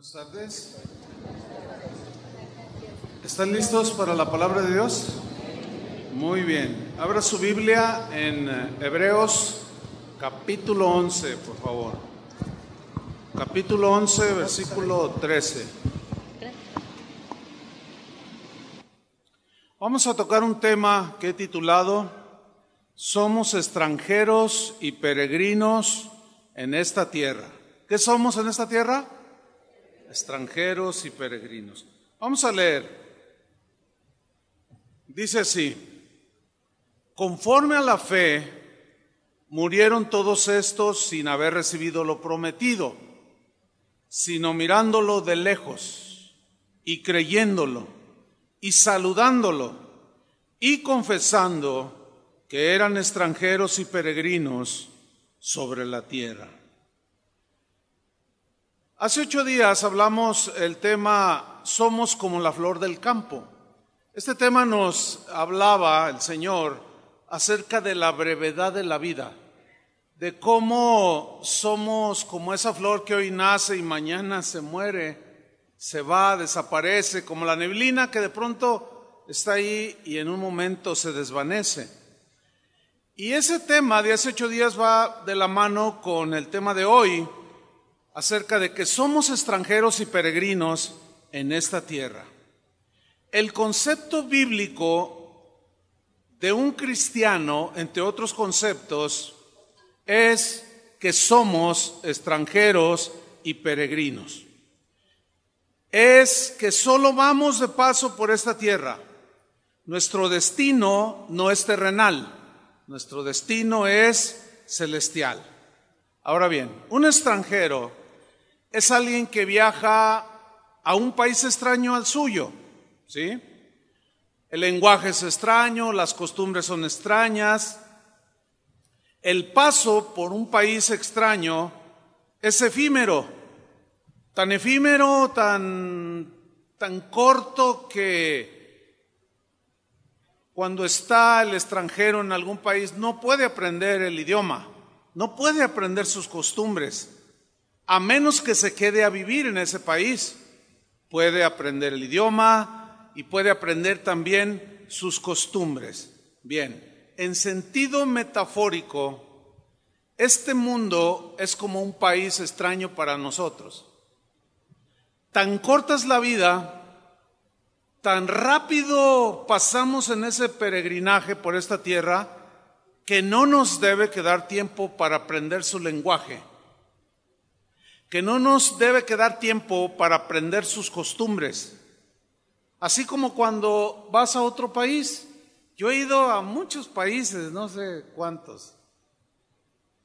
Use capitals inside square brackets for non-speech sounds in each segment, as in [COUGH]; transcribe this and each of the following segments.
Buenas tardes. ¿Están listos para la palabra de Dios? Muy bien. Abra su Biblia en eh, Hebreos capítulo 11, por favor. Capítulo 11, versículo 13. Vamos a tocar un tema que he titulado Somos extranjeros y peregrinos en esta tierra. ¿Qué somos en esta tierra? extranjeros y peregrinos. Vamos a leer. Dice así, conforme a la fe, murieron todos estos sin haber recibido lo prometido, sino mirándolo de lejos y creyéndolo y saludándolo y confesando que eran extranjeros y peregrinos sobre la tierra. Hace ocho días hablamos el tema Somos como la flor del campo. Este tema nos hablaba el Señor acerca de la brevedad de la vida, de cómo somos como esa flor que hoy nace y mañana se muere, se va, desaparece, como la neblina que de pronto está ahí y en un momento se desvanece. Y ese tema de hace ocho días va de la mano con el tema de hoy, acerca de que somos extranjeros y peregrinos en esta tierra. El concepto bíblico de un cristiano, entre otros conceptos, es que somos extranjeros y peregrinos. Es que solo vamos de paso por esta tierra. Nuestro destino no es terrenal, nuestro destino es celestial. Ahora bien, un extranjero es alguien que viaja a un país extraño al suyo, ¿sí? El lenguaje es extraño, las costumbres son extrañas. El paso por un país extraño es efímero, tan efímero, tan, tan corto que cuando está el extranjero en algún país no puede aprender el idioma, no puede aprender sus costumbres a menos que se quede a vivir en ese país. Puede aprender el idioma y puede aprender también sus costumbres. Bien, en sentido metafórico, este mundo es como un país extraño para nosotros. Tan corta es la vida, tan rápido pasamos en ese peregrinaje por esta tierra que no nos debe quedar tiempo para aprender su lenguaje que no nos debe quedar tiempo para aprender sus costumbres. Así como cuando vas a otro país, yo he ido a muchos países, no sé cuántos,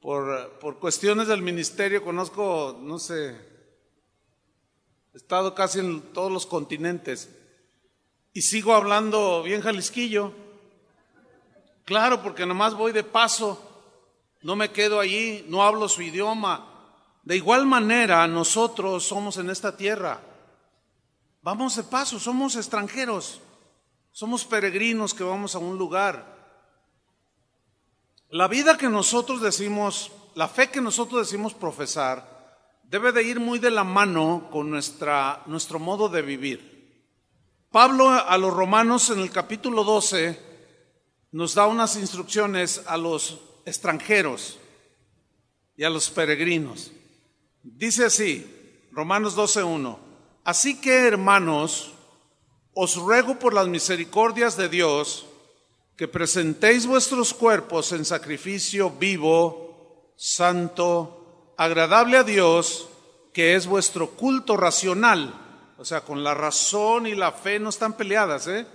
por, por cuestiones del ministerio, conozco, no sé, he estado casi en todos los continentes y sigo hablando bien jalisquillo. Claro, porque nomás voy de paso, no me quedo allí, no hablo su idioma, de igual manera, nosotros somos en esta tierra. Vamos de paso, somos extranjeros, somos peregrinos que vamos a un lugar. La vida que nosotros decimos, la fe que nosotros decimos profesar, debe de ir muy de la mano con nuestra, nuestro modo de vivir. Pablo a los romanos en el capítulo 12 nos da unas instrucciones a los extranjeros y a los peregrinos. Dice así, Romanos 12.1, así que hermanos, os ruego por las misericordias de Dios que presentéis vuestros cuerpos en sacrificio vivo, santo, agradable a Dios, que es vuestro culto racional. O sea, con la razón y la fe no están peleadas, ¿eh?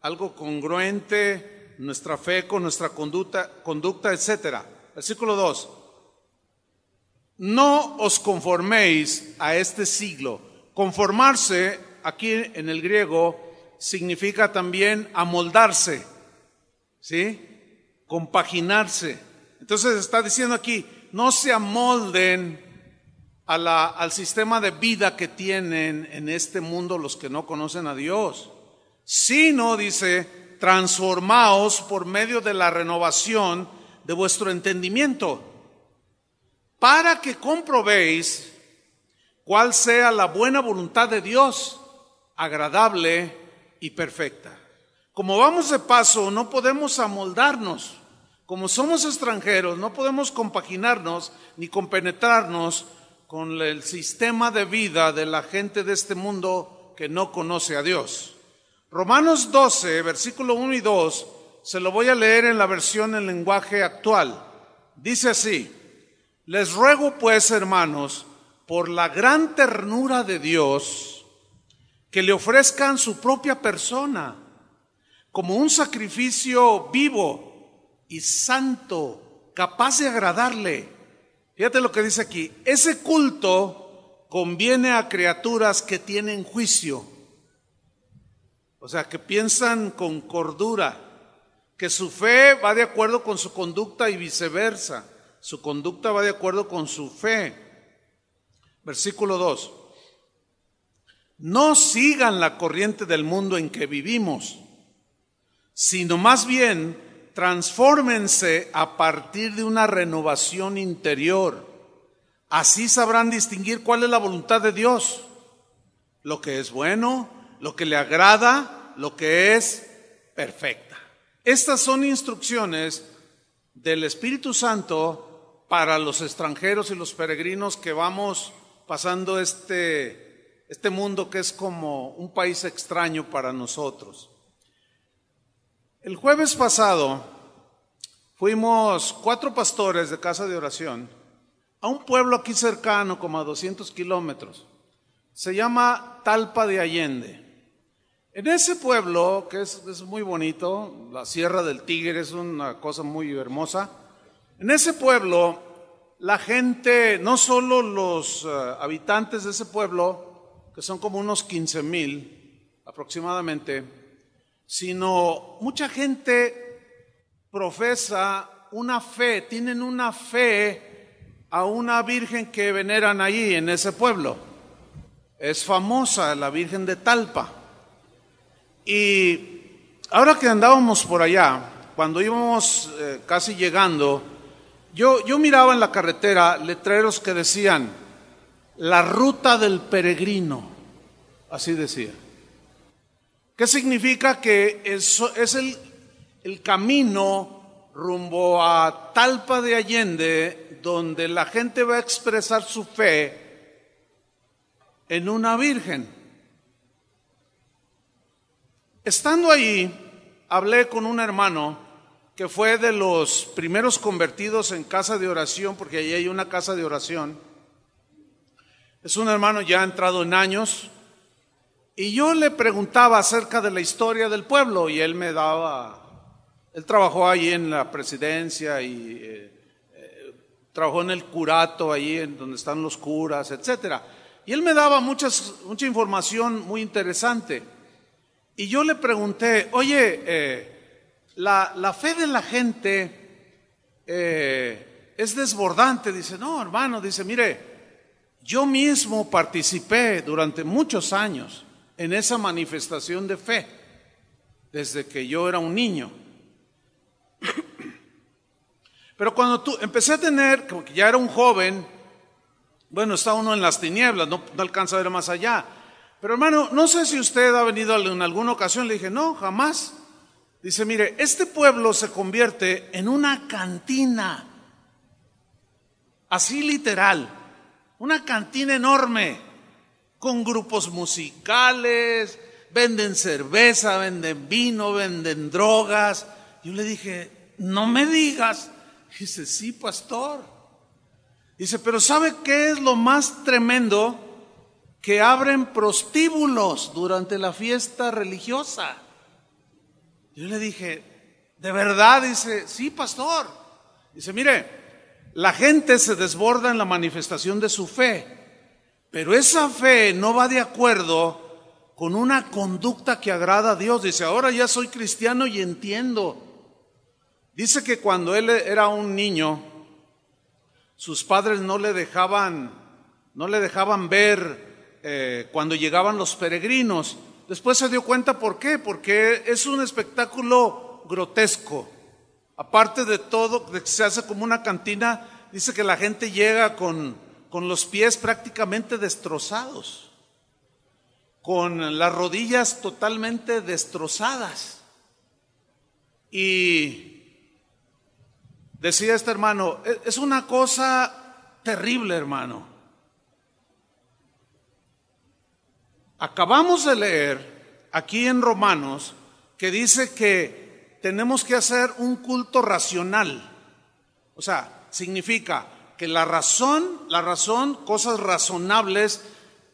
Algo congruente, nuestra fe con nuestra conducta, conducta etc. Versículo 2. No os conforméis a este siglo. Conformarse aquí en el griego significa también amoldarse, ¿sí? Compaginarse. Entonces está diciendo aquí, no se amolden al sistema de vida que tienen en este mundo los que no conocen a Dios, sino, dice, transformaos por medio de la renovación de vuestro entendimiento para que comprobéis cuál sea la buena voluntad de Dios, agradable y perfecta. Como vamos de paso, no podemos amoldarnos. Como somos extranjeros, no podemos compaginarnos ni compenetrarnos con el sistema de vida de la gente de este mundo que no conoce a Dios. Romanos 12, versículo 1 y 2, se lo voy a leer en la versión en lenguaje actual. Dice así, les ruego pues, hermanos, por la gran ternura de Dios, que le ofrezcan su propia persona como un sacrificio vivo y santo, capaz de agradarle. Fíjate lo que dice aquí, ese culto conviene a criaturas que tienen juicio, o sea, que piensan con cordura, que su fe va de acuerdo con su conducta y viceversa. Su conducta va de acuerdo con su fe. Versículo 2. No sigan la corriente del mundo en que vivimos, sino más bien transfórmense a partir de una renovación interior. Así sabrán distinguir cuál es la voluntad de Dios, lo que es bueno, lo que le agrada, lo que es perfecta. Estas son instrucciones del Espíritu Santo para los extranjeros y los peregrinos que vamos pasando este, este mundo que es como un país extraño para nosotros. El jueves pasado fuimos cuatro pastores de casa de oración a un pueblo aquí cercano, como a 200 kilómetros. Se llama Talpa de Allende. En ese pueblo, que es, es muy bonito, la Sierra del Tigre es una cosa muy hermosa, en ese pueblo, la gente, no solo los eh, habitantes de ese pueblo, que son como unos 15 mil aproximadamente, sino mucha gente profesa una fe, tienen una fe a una virgen que veneran allí en ese pueblo. Es famosa la Virgen de Talpa. Y ahora que andábamos por allá, cuando íbamos eh, casi llegando, yo, miraba en la carretera letreros que decían, la ruta del peregrino, así decía. ¿Qué significa que eso es el, el camino rumbo a Talpa de Allende, donde la gente va a expresar su fe en una virgen? Estando ahí, hablé con un hermano que fue de los primeros convertidos en casa de oración, porque allí hay una casa de oración. Es un hermano ya entrado en años, y yo le preguntaba acerca de la historia del pueblo, y él me daba, él trabajó ahí en la presidencia y eh, eh, trabajó en el curato, ahí en donde están los curas, etcétera. Y él me daba muchas, mucha información muy interesante. Y yo le pregunté, oye, eh, la, fe de la gente eh, es desbordante. Dice, no, hermano, dice, mire, yo mismo participé durante muchos años en esa manifestación de fe, desde que yo era un niño. [COUGHS] Pero cuando tú empecé a tener, como que ya era un joven, bueno, está uno en las tinieblas, no, no alcanza a ver más allá. Pero hermano, no sé si usted ha venido en alguna ocasión, le dije, no, jamás. Dice, mire, este pueblo se convierte en una cantina, así literal, una cantina enorme, con grupos musicales, venden cerveza, venden vino, venden drogas. Yo le dije, no me digas. Dice, sí, pastor. Dice, pero ¿sabe qué es lo más tremendo? Que abren prostíbulos durante la fiesta religiosa. Yo le dije, ¿de verdad? Dice, sí, pastor. Dice, mire, la gente se desborda en la manifestación de su fe, pero esa fe no va de acuerdo con una conducta que agrada a Dios. Dice, ahora ya soy cristiano y entiendo. Dice que cuando él era un niño, sus padres no le dejaban, no le dejaban ver eh, cuando llegaban los peregrinos. Después se dio cuenta por qué, porque es un espectáculo grotesco. Aparte de todo, de que se hace como una cantina, dice que la gente llega con, con los pies prácticamente destrozados, con las rodillas totalmente destrozadas. Y decía este hermano, e-, es una cosa terrible, hermano. Acabamos de leer aquí en Romanos que dice que tenemos que hacer un culto racional. O sea, significa que la razón, la razón, cosas razonables,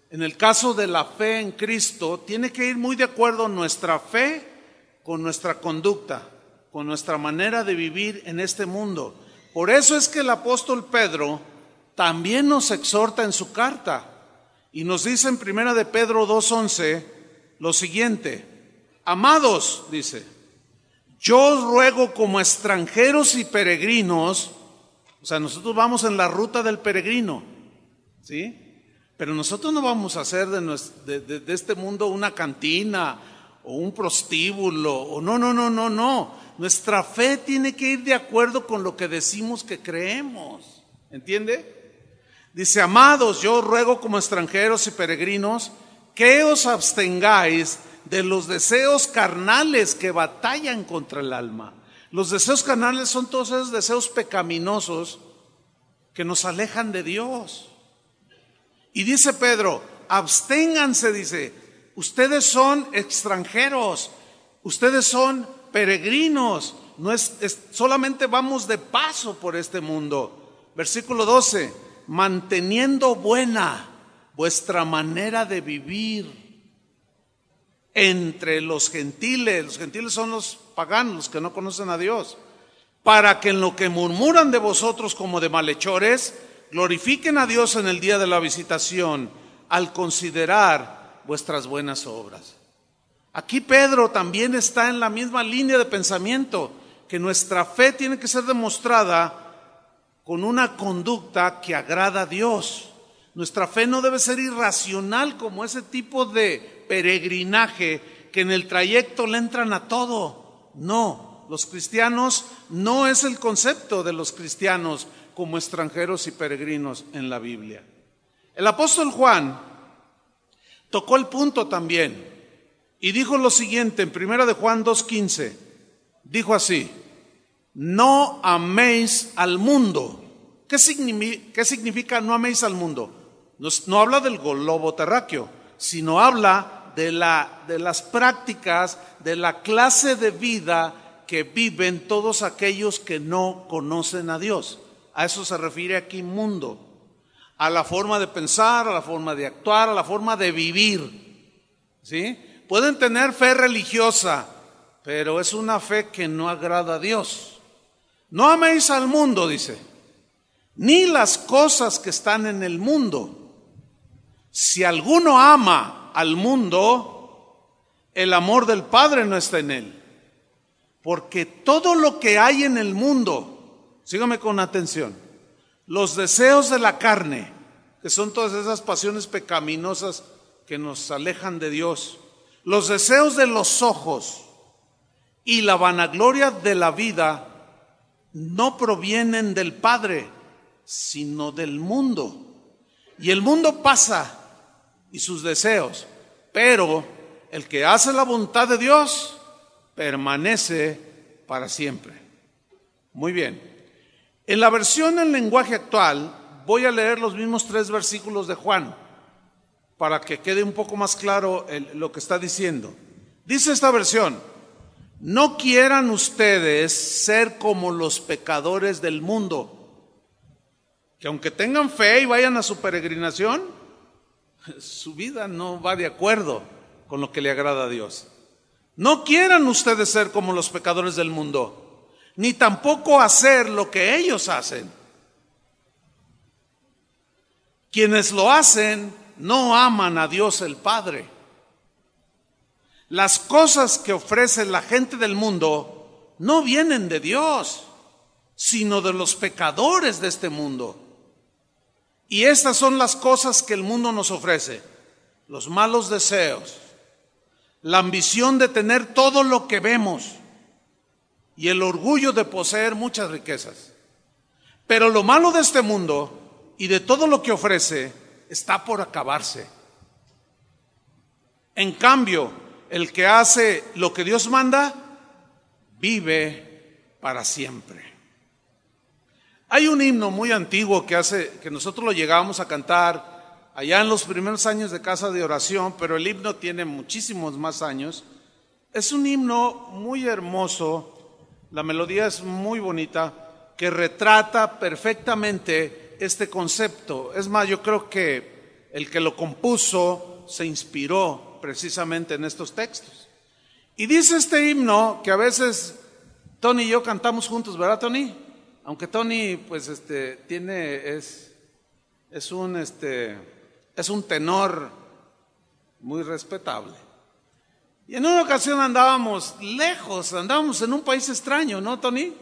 en el caso de la fe en Cristo, tiene que ir muy de acuerdo nuestra fe con nuestra conducta, con nuestra manera de vivir en este mundo. Por eso es que el apóstol Pedro también nos exhorta en su carta y nos dice en primera de Pedro 2.11 lo siguiente, amados, dice, yo os ruego como extranjeros y peregrinos, o sea, nosotros vamos en la ruta del peregrino, ¿sí? Pero nosotros no vamos a hacer de, nuestro, de este mundo una cantina o un prostíbulo, o no, no, no, no, no. Nuestra fe tiene que ir de acuerdo con lo que decimos que creemos, ¿entiende? Dice, amados, yo ruego como extranjeros y peregrinos que os abstengáis de los deseos carnales que batallan contra el alma. Los deseos carnales son todos esos deseos pecaminosos que nos alejan de Dios. Y dice Pedro, absténganse, dice, ustedes son extranjeros, ustedes son peregrinos, no es, solamente vamos de paso por este mundo. Versículo 12 manteniendo buena vuestra manera de vivir entre los gentiles, los gentiles son los paganos, los que no conocen a Dios, para que en lo que murmuran de vosotros como de malhechores, glorifiquen a Dios en el día de la visitación al considerar vuestras buenas obras. Aquí Pedro también está en la misma línea de pensamiento, que nuestra fe tiene que ser demostrada con una conducta que agrada a Dios. Nuestra fe no debe ser irracional como ese tipo de peregrinaje que en el trayecto le entran a todo. No, los cristianos no es el concepto de los cristianos como extranjeros y peregrinos en la Biblia. El apóstol Juan tocó el punto también y dijo lo siguiente en primera de Juan 2:15. Dijo así: no améis al mundo. ¿Qué significa, no améis al mundo? No, habla del globo terráqueo, sino habla de, la, de las prácticas, de la clase de vida que viven todos aquellos que no conocen a Dios. A eso se refiere aquí mundo, a la forma de pensar, a la forma de actuar, a la forma de vivir. ¿Sí? Pueden tener fe religiosa, pero es una fe que no agrada a Dios. No améis al mundo, dice, ni las cosas que están en el mundo. Si alguno ama al mundo, el amor del Padre no está en él. Porque todo lo que hay en el mundo, sígame con atención, los deseos de la carne, que son todas esas pasiones pecaminosas que nos alejan de Dios, los deseos de los ojos y la vanagloria de la vida, no provienen del Padre, sino del mundo. Y el mundo pasa y sus deseos, pero el que hace la voluntad de Dios permanece para siempre. Muy bien. En la versión en lenguaje actual voy a leer los mismos tres versículos de Juan para que quede un poco más claro lo que está diciendo. Dice esta versión, no quieran ustedes ser como los pecadores del mundo, que aunque tengan fe y vayan a su peregrinación, [LAUGHS] su vida no va de acuerdo con lo que le agrada a Dios. No quieran ustedes ser como los pecadores del mundo, ni tampoco hacer lo que ellos hacen. Quienes lo hacen no aman a Dios el Padre. Las cosas que ofrece la gente del mundo no vienen de Dios, sino de los pecadores de este mundo. Y estas son las cosas que el mundo nos ofrece. Los malos deseos, la ambición de tener todo lo que vemos y el orgullo de poseer muchas riquezas. Pero lo malo de este mundo y de todo lo que ofrece está por acabarse. En cambio, el que hace lo que Dios manda, vive para siempre. Hay un himno muy antiguo que hace que nosotros lo llegábamos a cantar allá en los primeros años de casa de oración, pero el himno tiene muchísimos más años. Es un himno muy hermoso, la melodía es muy bonita, que retrata perfectamente este concepto. Es más, yo creo que el que lo compuso se inspiró precisamente en estos textos. Y dice este himno que a veces Tony y yo cantamos juntos, ¿verdad, Tony? Aunque Tony, pues, este, tiene, es, es un, este, es un tenor muy respetable. Y en una ocasión andábamos lejos, andábamos en un país extraño, ¿no, Tony?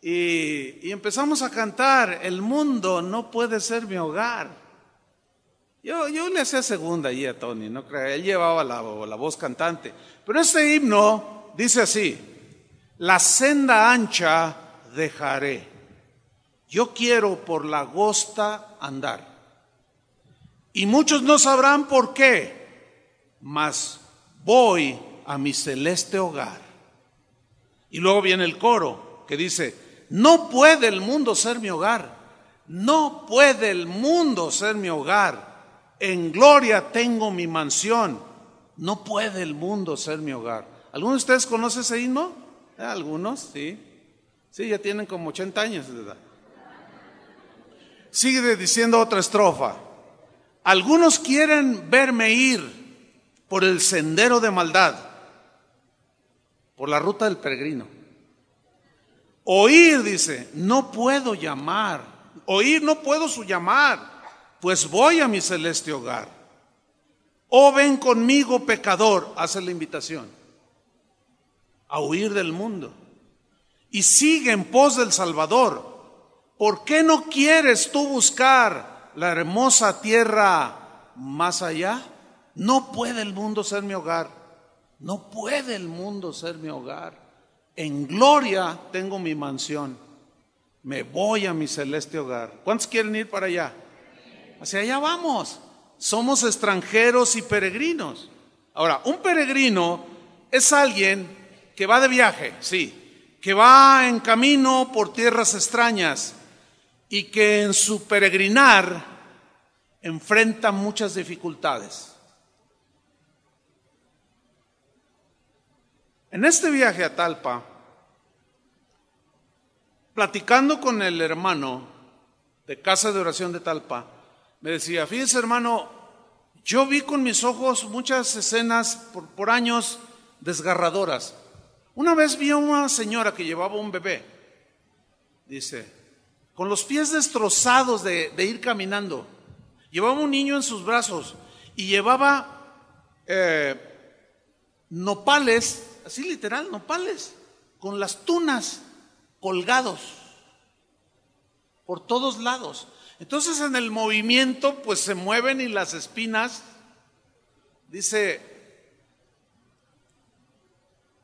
Y, y empezamos a cantar, el mundo no puede ser mi hogar. Yo, yo le hacía segunda allí a Tony, no creo, él llevaba la, la voz cantante. Pero este himno dice así, la senda ancha dejaré. Yo quiero por la costa andar. Y muchos no sabrán por qué, mas voy a mi celeste hogar. Y luego viene el coro que dice, no puede el mundo ser mi hogar, no puede el mundo ser mi hogar, en gloria tengo mi mansión. No puede el mundo ser mi hogar. ¿Alguno de ustedes conoce ese himno? Eh, algunos, sí. Sí, ya tienen como 80 años de edad. Sigue diciendo otra estrofa. Algunos quieren verme ir por el sendero de maldad, por la ruta del peregrino. Oír, dice, no puedo llamar. Oír, no puedo su llamar pues voy a mi celeste hogar. O oh, ven conmigo, pecador, hace la invitación a huir del mundo y sigue en pos del Salvador. ¿Por qué no quieres tú buscar la hermosa tierra más allá? No puede el mundo ser mi hogar. No puede el mundo ser mi hogar. En gloria tengo mi mansión. Me voy a mi celeste hogar. ¿Cuántos quieren ir para allá? hacia allá vamos. Somos extranjeros y peregrinos. Ahora, un peregrino es alguien que va de viaje, sí, que va en camino por tierras extrañas y que en su peregrinar enfrenta muchas dificultades. En este viaje a Talpa, platicando con el hermano de Casa de Oración de Talpa, me decía, fíjese hermano, yo vi con mis ojos muchas escenas por, años desgarradoras. Una vez vi a una señora que llevaba un bebé, dice, con los pies destrozados de, ir caminando. Llevaba un niño en sus brazos y llevaba eh, nopales, así literal, nopales, con las tunas colgados por todos lados. Entonces en el movimiento pues se mueven y las espinas, dice,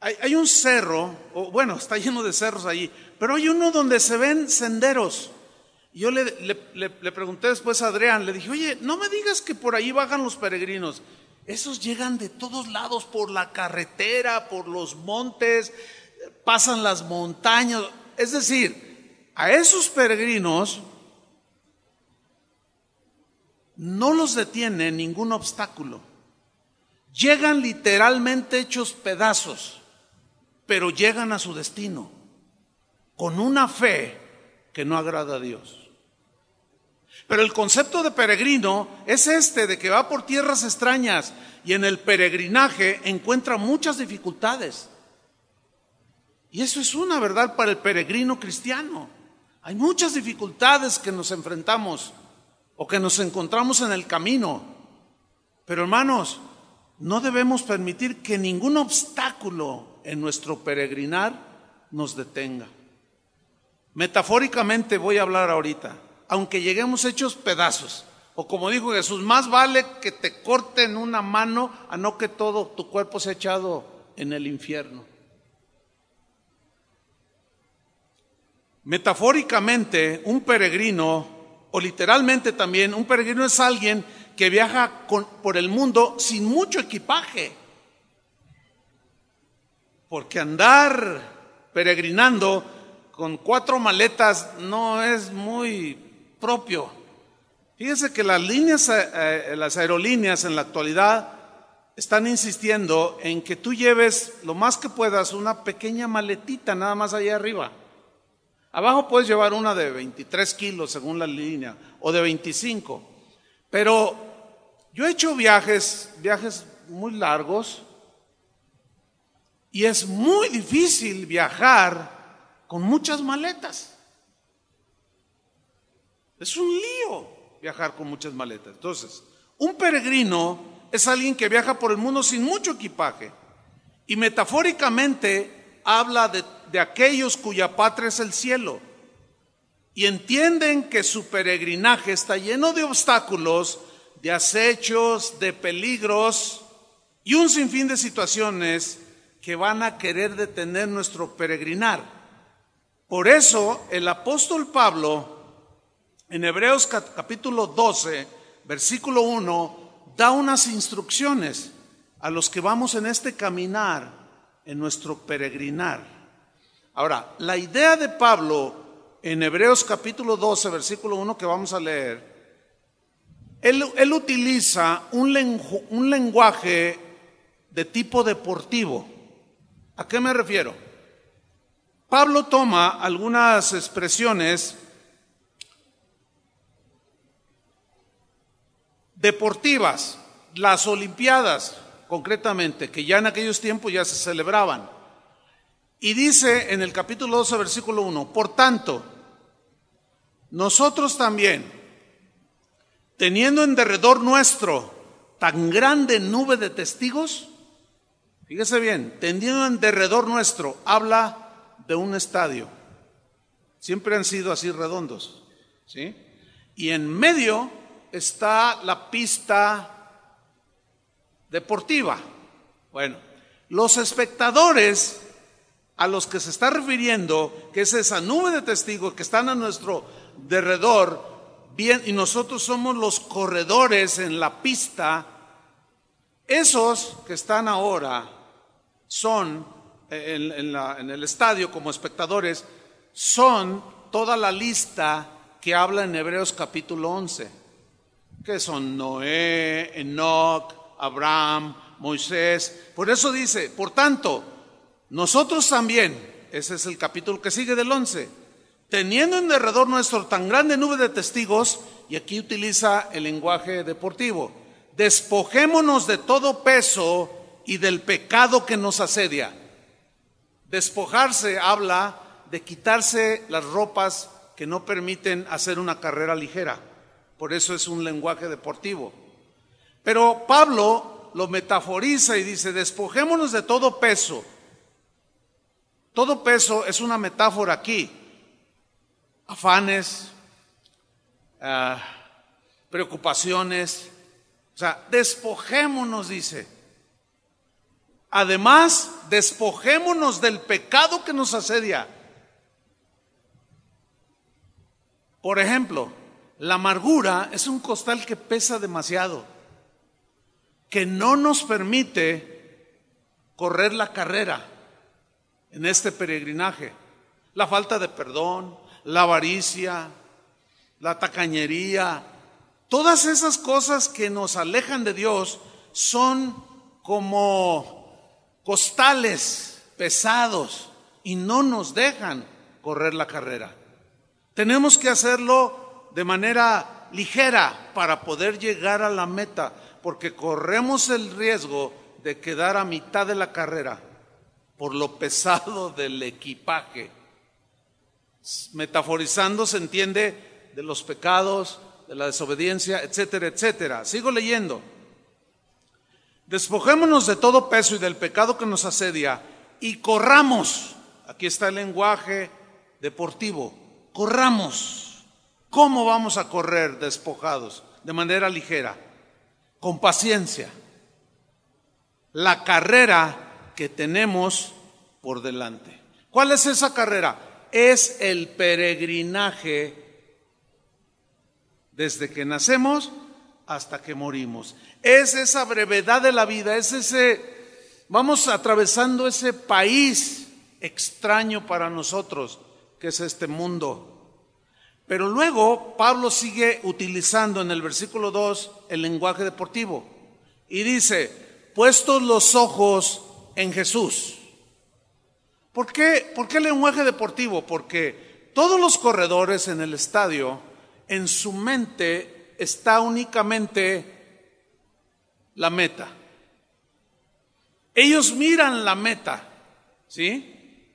hay, un cerro, o, bueno, está lleno de cerros allí, pero hay uno donde se ven senderos. Yo le, le, pregunté después a Adrián, le dije, oye, no me digas que por ahí bajan los peregrinos. Esos llegan de todos lados, por la carretera, por los montes, pasan las montañas. Es decir, a esos peregrinos no los detiene ningún obstáculo. Llegan literalmente hechos pedazos, pero llegan a su destino con una fe que no agrada a Dios. Pero el concepto de peregrino es este, de que va por tierras extrañas y en el peregrinaje encuentra muchas dificultades. Y eso es una verdad para el peregrino cristiano. Hay muchas dificultades que nos enfrentamos o que nos encontramos en el camino. Pero hermanos, no debemos permitir que ningún obstáculo en nuestro peregrinar nos detenga. Metafóricamente voy a hablar ahorita, aunque lleguemos hechos pedazos, o como dijo Jesús, más vale que te corten una mano a no que todo tu cuerpo sea echado en el infierno. Metafóricamente, un peregrino o literalmente también, un peregrino es alguien que viaja con, por el mundo sin mucho equipaje. Porque andar peregrinando con cuatro maletas no es muy propio. Fíjense que las líneas, eh, eh, las aerolíneas en la actualidad están insistiendo en que tú lleves lo más que puedas una pequeña maletita nada más allá arriba. Abajo puedes llevar una de 23 kilos según la línea o de 25. Pero yo he hecho viajes, viajes muy largos y es muy difícil viajar con muchas maletas. Es un lío viajar con muchas maletas. Entonces, un peregrino es alguien que viaja por el mundo sin mucho equipaje. Y metafóricamente habla de, aquellos cuya patria es el cielo y entienden que su peregrinaje está lleno de obstáculos, de acechos, de peligros y un sinfín de situaciones que van a querer detener nuestro peregrinar. Por eso el apóstol Pablo, en Hebreos capítulo 12, versículo 1, da unas instrucciones a los que vamos en este caminar en nuestro peregrinar. Ahora, la idea de Pablo en Hebreos capítulo 12, versículo 1 que vamos a leer, él, utiliza un, un lenguaje de tipo deportivo. ¿A qué me refiero? Pablo toma algunas expresiones deportivas, las Olimpiadas, concretamente, que ya en aquellos tiempos ya se celebraban. Y dice en el capítulo 12, versículo 1, por tanto, nosotros también, teniendo en derredor nuestro tan grande nube de testigos, fíjese bien, teniendo en derredor nuestro, habla de un estadio. Siempre han sido así redondos, ¿sí? Y en medio está la pista deportiva. Bueno, los espectadores a los que se está refiriendo, que es esa nube de testigos que están a nuestro derredor, bien, y nosotros somos los corredores en la pista, esos que están ahora son eh, en, en el estadio como espectadores, son toda la lista que habla en Hebreos capítulo 11, que son Noé, Enoch, Abraham, Moisés. Por eso dice, por tanto, nosotros también, ese es el capítulo que sigue del 11, teniendo en derredor nuestro tan grande nube de testigos, y aquí utiliza el lenguaje deportivo, despojémonos de todo peso y del pecado que nos asedia. Despojarse habla de quitarse las ropas que no permiten hacer una carrera ligera. Por eso es un lenguaje deportivo. Pero Pablo lo metaforiza y dice, despojémonos de todo peso. Todo peso es una metáfora aquí. Afanes, ah, preocupaciones. O sea, despojémonos, dice. Además, despojémonos del pecado que nos asedia. Por ejemplo, la amargura es un costal que pesa demasiado que no nos permite correr la carrera en este peregrinaje. La falta de perdón, la avaricia, la tacañería, todas esas cosas que nos alejan de Dios son como costales pesados y no nos dejan correr la carrera. Tenemos que hacerlo de manera ligera para poder llegar a la meta porque corremos el riesgo de quedar a mitad de la carrera por lo pesado [LAUGHS] del equipaje. Metaforizando se entiende de los pecados, de la desobediencia, etcétera, etcétera. Sigo leyendo. Despojémonos de todo peso y del pecado que nos asedia y corramos. Aquí está el lenguaje deportivo. Corramos. ¿Cómo vamos a correr despojados? De manera ligera con paciencia la carrera que tenemos por delante. ¿Cuál es esa carrera? Es el peregrinaje desde que nacemos hasta que morimos. Es esa brevedad de la vida, es ese, vamos atravesando ese país extraño para nosotros, que es este mundo pero luego Pablo sigue utilizando en el versículo 2 el lenguaje deportivo y dice, puestos los ojos en Jesús. ¿Por qué, ¿Por qué lenguaje deportivo? Porque todos los corredores en el estadio, en su mente está únicamente la meta. Ellos miran la meta, ¿sí?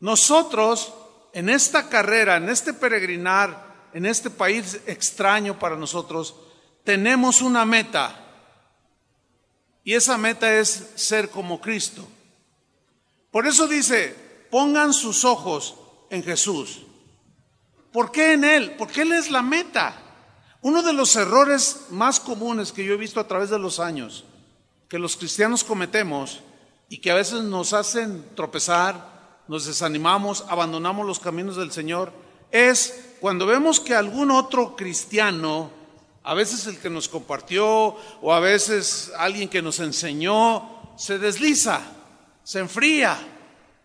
Nosotros en esta carrera, en este peregrinar, en este país extraño para nosotros, tenemos una meta. Y esa meta es ser como Cristo. Por eso dice, pongan sus ojos en Jesús. ¿Por qué en Él? Porque Él es la meta. Uno de los errores más comunes que yo he visto a través de los años, que los cristianos cometemos y que a veces nos hacen tropezar, nos desanimamos, abandonamos los caminos del Señor, es cuando vemos que algún otro cristiano, a veces el que nos compartió o a veces alguien que nos enseñó, se desliza, se enfría,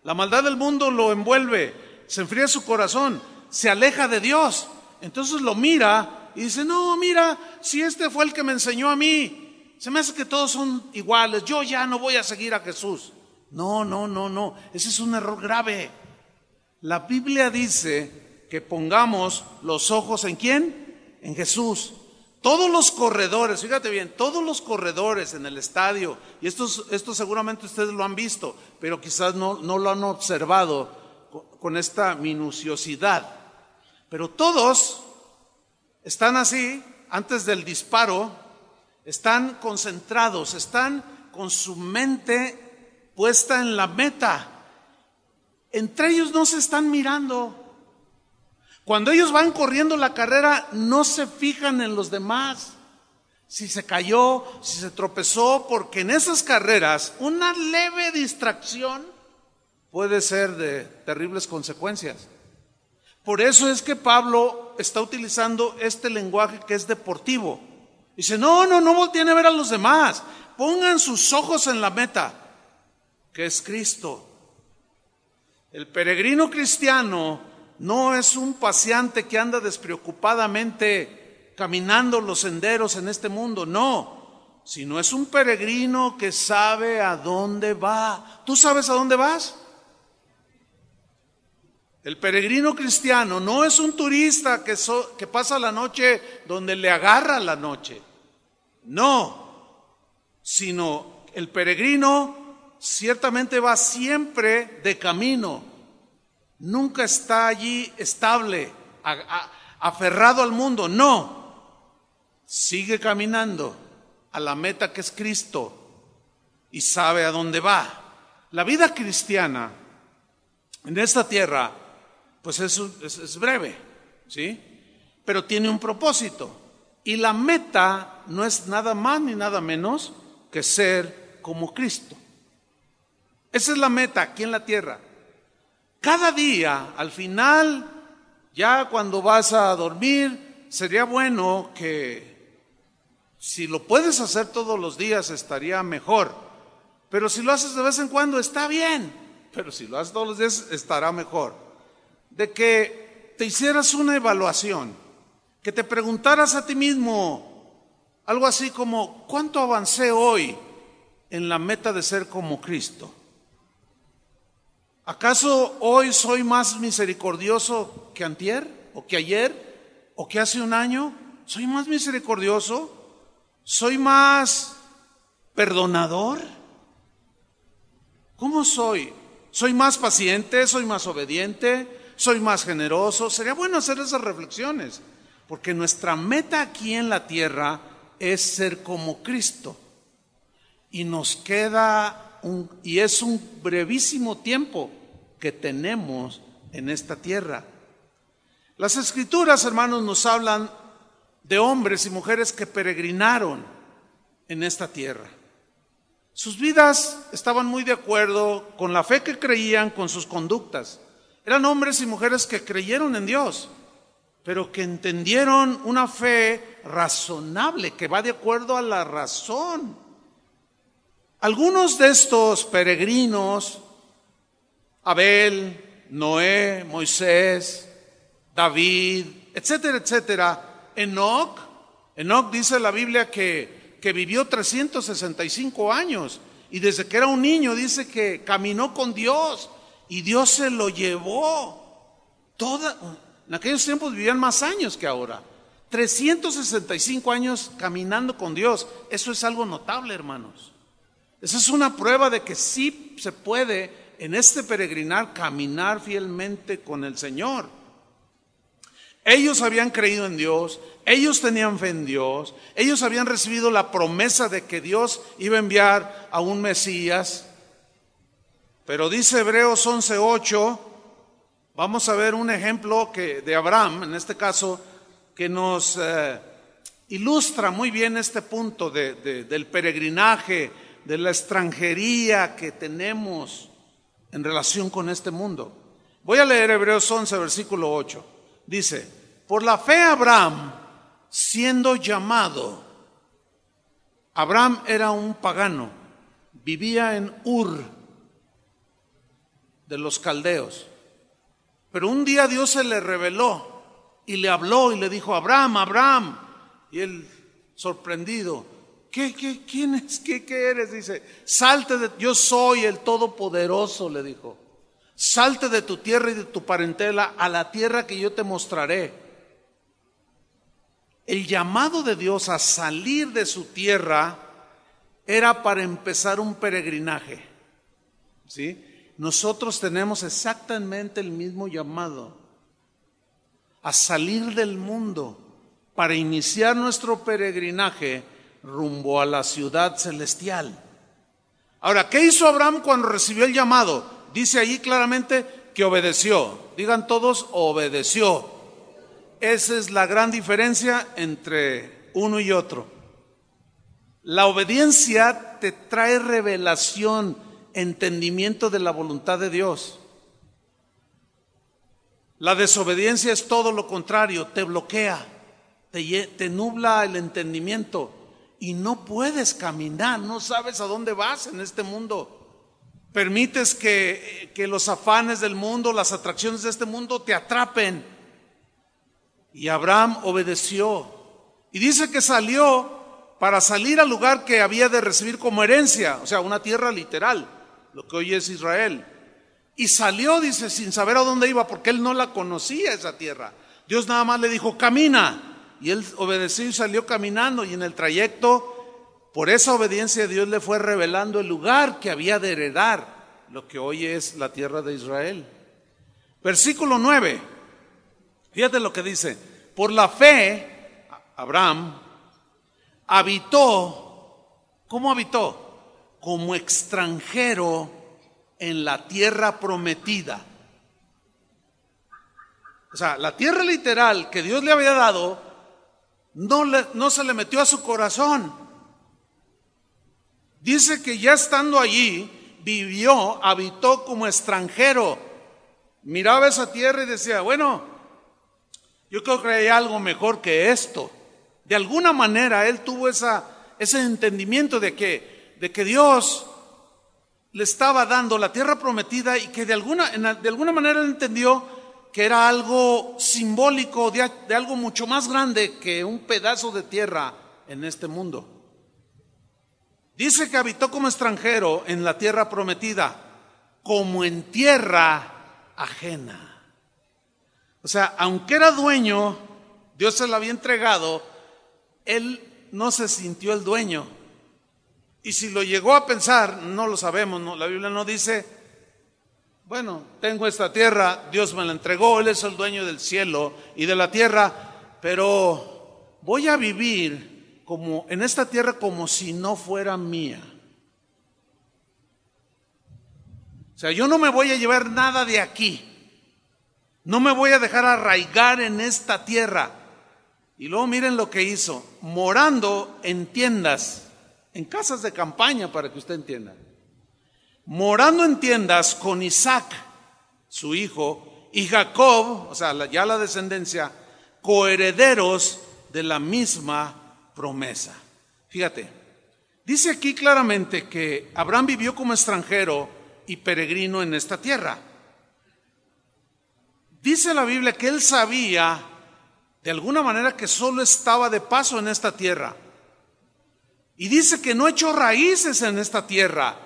la maldad del mundo lo envuelve, se enfría su corazón, se aleja de Dios. Entonces lo mira y dice, no, mira, si este fue el que me enseñó a mí, se me hace que todos son iguales, yo ya no voy a seguir a Jesús. No, no, no, no. Ese es un error grave. La Biblia dice que pongamos los ojos en quién? En Jesús. Todos los corredores, fíjate bien, todos los corredores en el estadio, y esto, esto seguramente ustedes lo han visto, pero quizás no, no lo han observado con esta minuciosidad. Pero todos están así, antes del disparo, están concentrados, están con su mente puesta en la meta. Entre ellos no se están mirando. Cuando ellos van corriendo la carrera, no se fijan en los demás. Si se cayó, si se tropezó, porque en esas carreras una leve distracción puede ser de terribles consecuencias. Por eso es que Pablo está utilizando este lenguaje que es deportivo. Dice, no, no, no tiene a ver a los demás. Pongan sus ojos en la meta que es Cristo. El peregrino cristiano no es un paseante que anda despreocupadamente caminando los senderos en este mundo, no, sino es un peregrino que sabe a dónde va. ¿Tú sabes a dónde vas? El peregrino cristiano no es un turista que, que, pasa la noche donde le agarra la noche. No, sino el peregrino ciertamente va siempre de camino, nunca está allí estable, aferrado al mundo, no, sigue caminando a la meta que es Cristo y sabe a dónde va. La vida cristiana en esta tierra, pues es, es, es breve, ¿sí? Pero tiene un propósito. Y la meta no es nada más ni nada menos que ser como Cristo. Esa es la meta aquí en la tierra. Cada día, al final, ya cuando vas a dormir, sería bueno que si lo puedes hacer todos los días estaría mejor. Pero si lo haces de vez en cuando está bien. Pero si lo haces todos los días estará mejor. De que te hicieras una evaluación, que te preguntaras a ti mismo algo así como, ¿cuánto avancé hoy en la meta de ser como Cristo? ¿Acaso hoy soy más misericordioso que antier o que ayer o que hace un año? ¿Soy más misericordioso? ¿Soy más perdonador? ¿Cómo soy? ¿Soy más paciente? ¿Soy más obediente? ¿Soy más generoso? Sería bueno hacer esas reflexiones, porque nuestra meta aquí en la tierra es ser como Cristo. Y nos queda y es un brevísimo tiempo que tenemos en esta tierra. Las escrituras, hermanos, nos hablan de hombres y mujeres que peregrinaron en esta tierra. Sus vidas estaban muy de acuerdo con la fe que creían, con sus conductas. Eran hombres y mujeres que creyeron en Dios, pero que entendieron una fe razonable, que va de acuerdo a la razón algunos de estos peregrinos, Abel, Noé, Moisés, David, etcétera, etcétera, Enoch, Enoch dice la Biblia que, que vivió 365 años y desde que era un niño dice que caminó con Dios y Dios se lo llevó. Toda, en aquellos tiempos vivían más años que ahora. 365 años caminando con Dios. Eso es algo notable, hermanos. Esa es una prueba de que sí se puede en este peregrinar caminar fielmente con el Señor. Ellos habían creído en Dios, ellos tenían fe en Dios, ellos habían recibido la promesa de que Dios iba a enviar a un Mesías. Pero dice Hebreos 11:8, vamos a ver un ejemplo que, de Abraham, en este caso, que nos eh, ilustra muy bien este punto del peregrinaje de la extranjería que tenemos en relación con este mundo. Voy a leer Hebreos 11, versículo 8. Dice, por la fe Abraham, siendo llamado, Abraham era un pagano, vivía en Ur de los caldeos, pero un día Dios se le reveló y le habló y le dijo, Abraham, Abraham, y él sorprendido, ¿Qué, qué, quién es? ¿Qué, qué eres? Dice, salte de, yo soy el Todopoderoso, le dijo. Salte de tu tierra y de tu parentela a la tierra que yo te mostraré. El llamado de Dios a salir de su tierra era para empezar un peregrinaje. ¿Sí? Nosotros tenemos exactamente el mismo llamado a salir del mundo para iniciar nuestro peregrinaje rumbo a la ciudad celestial. Ahora, ¿qué hizo Abraham cuando recibió el llamado? Dice allí claramente que obedeció. Digan todos, obedeció. Esa es la gran diferencia entre uno y otro. La obediencia te trae revelación, entendimiento de la voluntad de Dios. La desobediencia es todo lo contrario, te bloquea, te nubla el entendimiento y no puedes caminar, no sabes a dónde vas en este mundo. Permites que, los afanes del mundo, las atracciones de este mundo te atrapen. Y Abraham obedeció. Y dice que salió para salir al lugar que había de recibir como herencia, o sea, una tierra literal, lo que hoy es Israel. Y salió, dice, sin saber a dónde iba, porque él no la conocía esa tierra. Dios nada más le dijo, camina. Y él obedeció y salió caminando y en el trayecto, por esa obediencia Dios le fue revelando el lugar que había de heredar, lo que hoy es la tierra de Israel. Versículo 9, fíjate lo que dice, por la fe Abraham habitó, ¿cómo habitó? Como extranjero en la tierra prometida. O sea, la tierra literal que Dios le había dado no, no se le metió a su corazón. Dice que ya estando allí, vivió, habitó como extranjero. Miraba esa tierra y decía, bueno, yo creo que hay algo mejor que esto. De alguna manera él tuvo esa, ese entendimiento de que, de que Dios le estaba dando la tierra prometida y que de alguna, de alguna manera él entendió que era algo simbólico de, algo mucho más grande que un pedazo de tierra en este mundo. Dice que habitó como extranjero en la tierra prometida, como en tierra ajena. O sea, aunque era dueño, Dios se lo había entregado, él no se sintió el dueño. Y si lo llegó a pensar, no lo sabemos, no, la Biblia no dice bueno, tengo esta tierra, Dios me la entregó, Él es el dueño del cielo y de la tierra, pero voy a vivir como en esta tierra como si no fuera mía. O sea, yo no me voy a llevar nada de aquí. No me voy a dejar arraigar en esta tierra. Y luego miren lo que hizo, morando en tiendas, en casas de campaña para que usted entienda morando en tiendas con Isaac, su hijo, y Jacob, o sea, ya la descendencia, coherederos de la misma promesa. Fíjate, dice aquí claramente que Abraham vivió como extranjero y peregrino en esta tierra. Dice la Biblia que él sabía de alguna manera que solo estaba de paso en esta tierra. Y dice que no echó raíces en esta tierra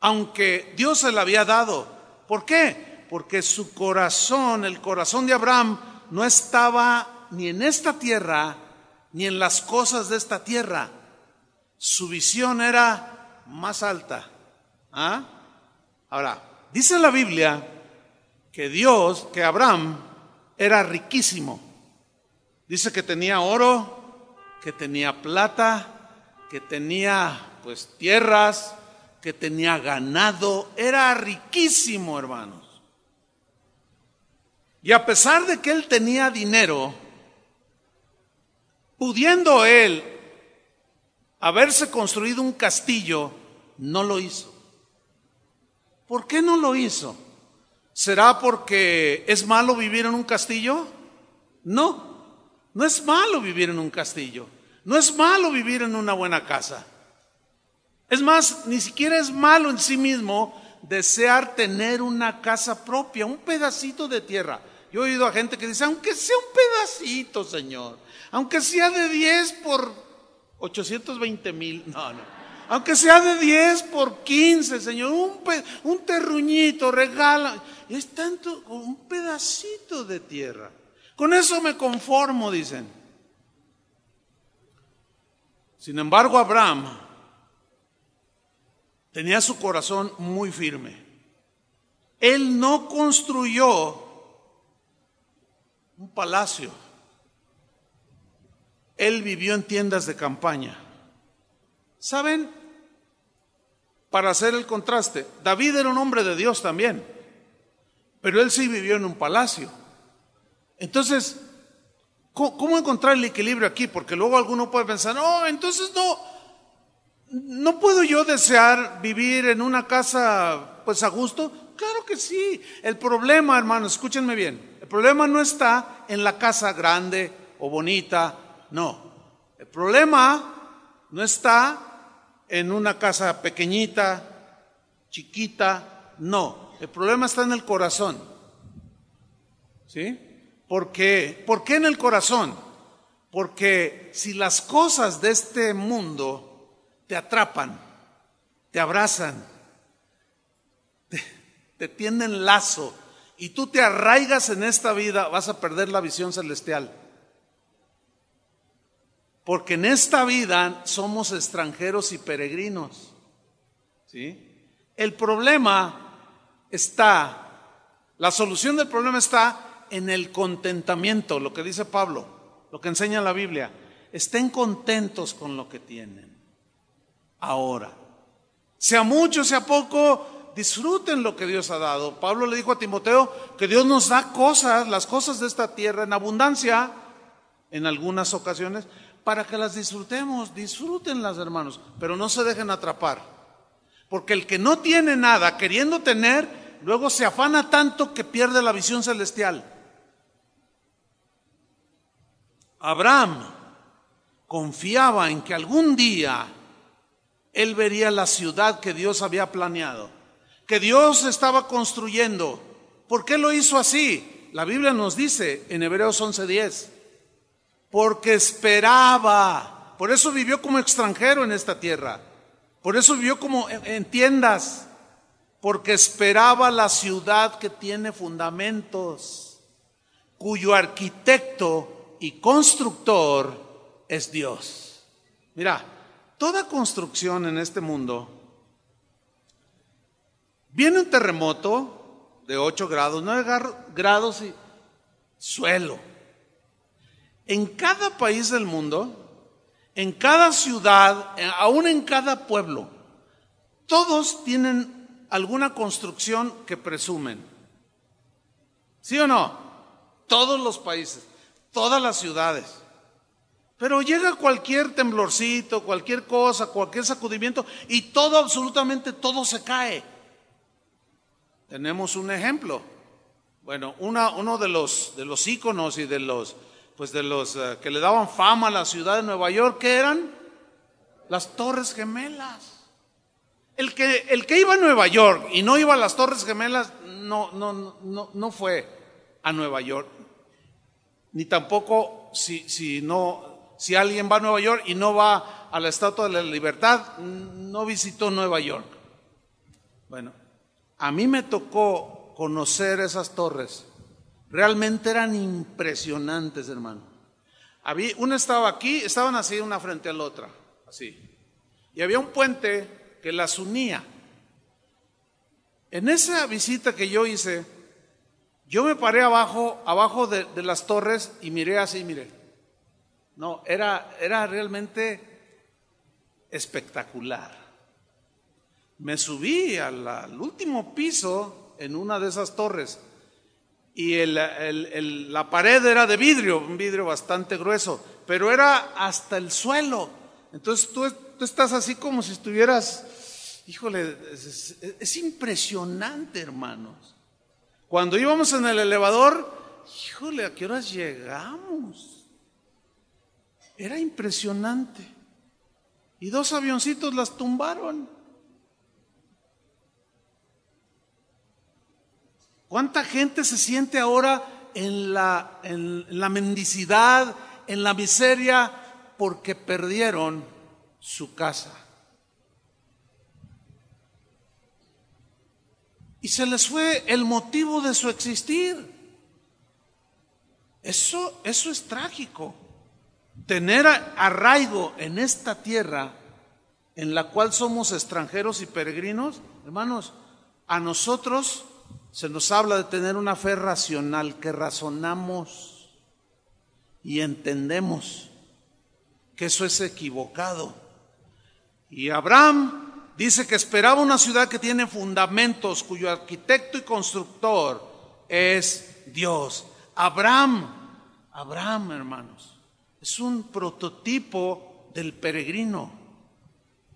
aunque Dios se la había dado. ¿Por qué? Porque su corazón, el corazón de Abraham, no estaba ni en esta tierra, ni en las cosas de esta tierra. Su visión era más alta. ¿ah? Ahora, dice la Biblia que Dios, que Abraham, era riquísimo. Dice que tenía oro, que tenía plata, que tenía pues tierras, que tenía ganado, era riquísimo, hermanos. Y a pesar de que él tenía dinero, pudiendo él haberse construido un castillo, no lo hizo. ¿Por qué no lo hizo? ¿Será porque es malo vivir en un castillo? No, no es malo vivir en un castillo, no es malo vivir en una buena casa. Es más, ni siquiera es malo en sí mismo desear tener una casa propia, un pedacito de tierra. Yo he oído a gente que dice, aunque sea un pedacito, Señor, aunque sea de 10 por 820 mil, no, no, aunque sea de 10 por 15, Señor, un, un terruñito, regala, es tanto, un pedacito de tierra. Con eso me conformo, dicen. Sin embargo, Abraham Tenía su corazón muy firme. Él no construyó un palacio. Él vivió en tiendas de campaña. ¿Saben? Para hacer el contraste, David era un hombre de Dios también, pero él sí vivió en un palacio. Entonces, ¿cómo, encontrar el equilibrio aquí? Porque luego alguno puede pensar, no, entonces no, ¿No puedo yo desear vivir en una casa pues a gusto? Claro que sí. El problema, hermano, escúchenme bien. El problema no está en la casa grande o bonita, no. El problema no está en una casa pequeñita, chiquita, no. El problema está en el corazón. ¿Sí? ¿Por qué? ¿Por qué en el corazón? Porque si las cosas de este mundo te atrapan, te abrazan, te, te tienden lazo y tú te arraigas en esta vida, vas a perder la visión celestial. Porque en esta vida somos extranjeros y peregrinos. ¿sí? El problema está, la solución del problema está en el contentamiento, lo que dice Pablo, lo que enseña la Biblia. Estén contentos con lo que tienen ahora. Sea mucho, sea poco, disfruten lo que Dios ha dado. Pablo le dijo a Timoteo que Dios nos da cosas, las cosas de esta tierra en abundancia, en algunas ocasiones, para que las disfrutemos. Disfrútenlas, hermanos, pero no se dejen atrapar. Porque el que no tiene nada queriendo tener, luego se afana tanto que pierde la visión celestial. Abraham confiaba en que algún día él vería la ciudad que Dios había planeado, que Dios estaba construyendo. ¿Por qué lo hizo así? La Biblia nos dice en Hebreos 11:10, porque esperaba, por eso vivió como extranjero en esta tierra, por eso vivió como en tiendas, porque esperaba la ciudad que tiene fundamentos, cuyo arquitecto y constructor es Dios. Mira, toda construcción en este mundo, viene un terremoto de 8 grados, 9 grados y suelo. En cada país del mundo, en cada ciudad, eh, aún en cada pueblo, todos tienen alguna construcción que presumen. ¿Sí o no? Todos los países, todas las ciudades. Pero llega cualquier temblorcito, cualquier cosa, cualquier sacudimiento y todo, absolutamente todo se cae. Tenemos un ejemplo. Bueno, una, uno de los, de los íconos y de los, pues de los eh, que le daban fama a la ciudad de Nueva York, que eran las Torres Gemelas. El que, el que iba a Nueva York y no iba a las Torres Gemelas, no, no, no, no fue a Nueva York. Ni tampoco si no si alguien va a Nueva York y no va a la Estatua de la Libertad, no visitó Nueva York. Bueno, a mí me tocó conocer esas torres. Realmente eran impresionantes, hermano. Había, una estaba aquí, estaban así una frente a la otra, así. Y había un puente que las unía. En esa visita que yo hice, yo me paré abajo, abajo de, de las torres y miré así, miré. No, era, era realmente espectacular. Me subí al, último piso en una de esas torres y la pared era de vidrio, un vidrio bastante grueso, pero era hasta el suelo. Entonces tú, tú estás así como si estuvieras, híjole, es, es impresionante hermanos. Cuando íbamos en el elevador, híjole, ¿a qué horas llegamos? Era impresionante. Y dos avioncitos las tumbaron. ¿Cuánta gente se siente ahora en la, en la mendicidad, en la miseria, porque perdieron su casa? Y se les fue el motivo de su existir. Eso, eso es trágico tener arraigo en esta tierra en la cual somos extranjeros y peregrinos, hermanos, a nosotros se nos habla de tener una fe racional, que razonamos y entendemos que eso es equivocado. Y Abraham dice que esperaba una ciudad que tiene fundamentos, cuyo arquitecto y constructor es Dios. Abraham, Abraham, hermanos es un prototipo del peregrino,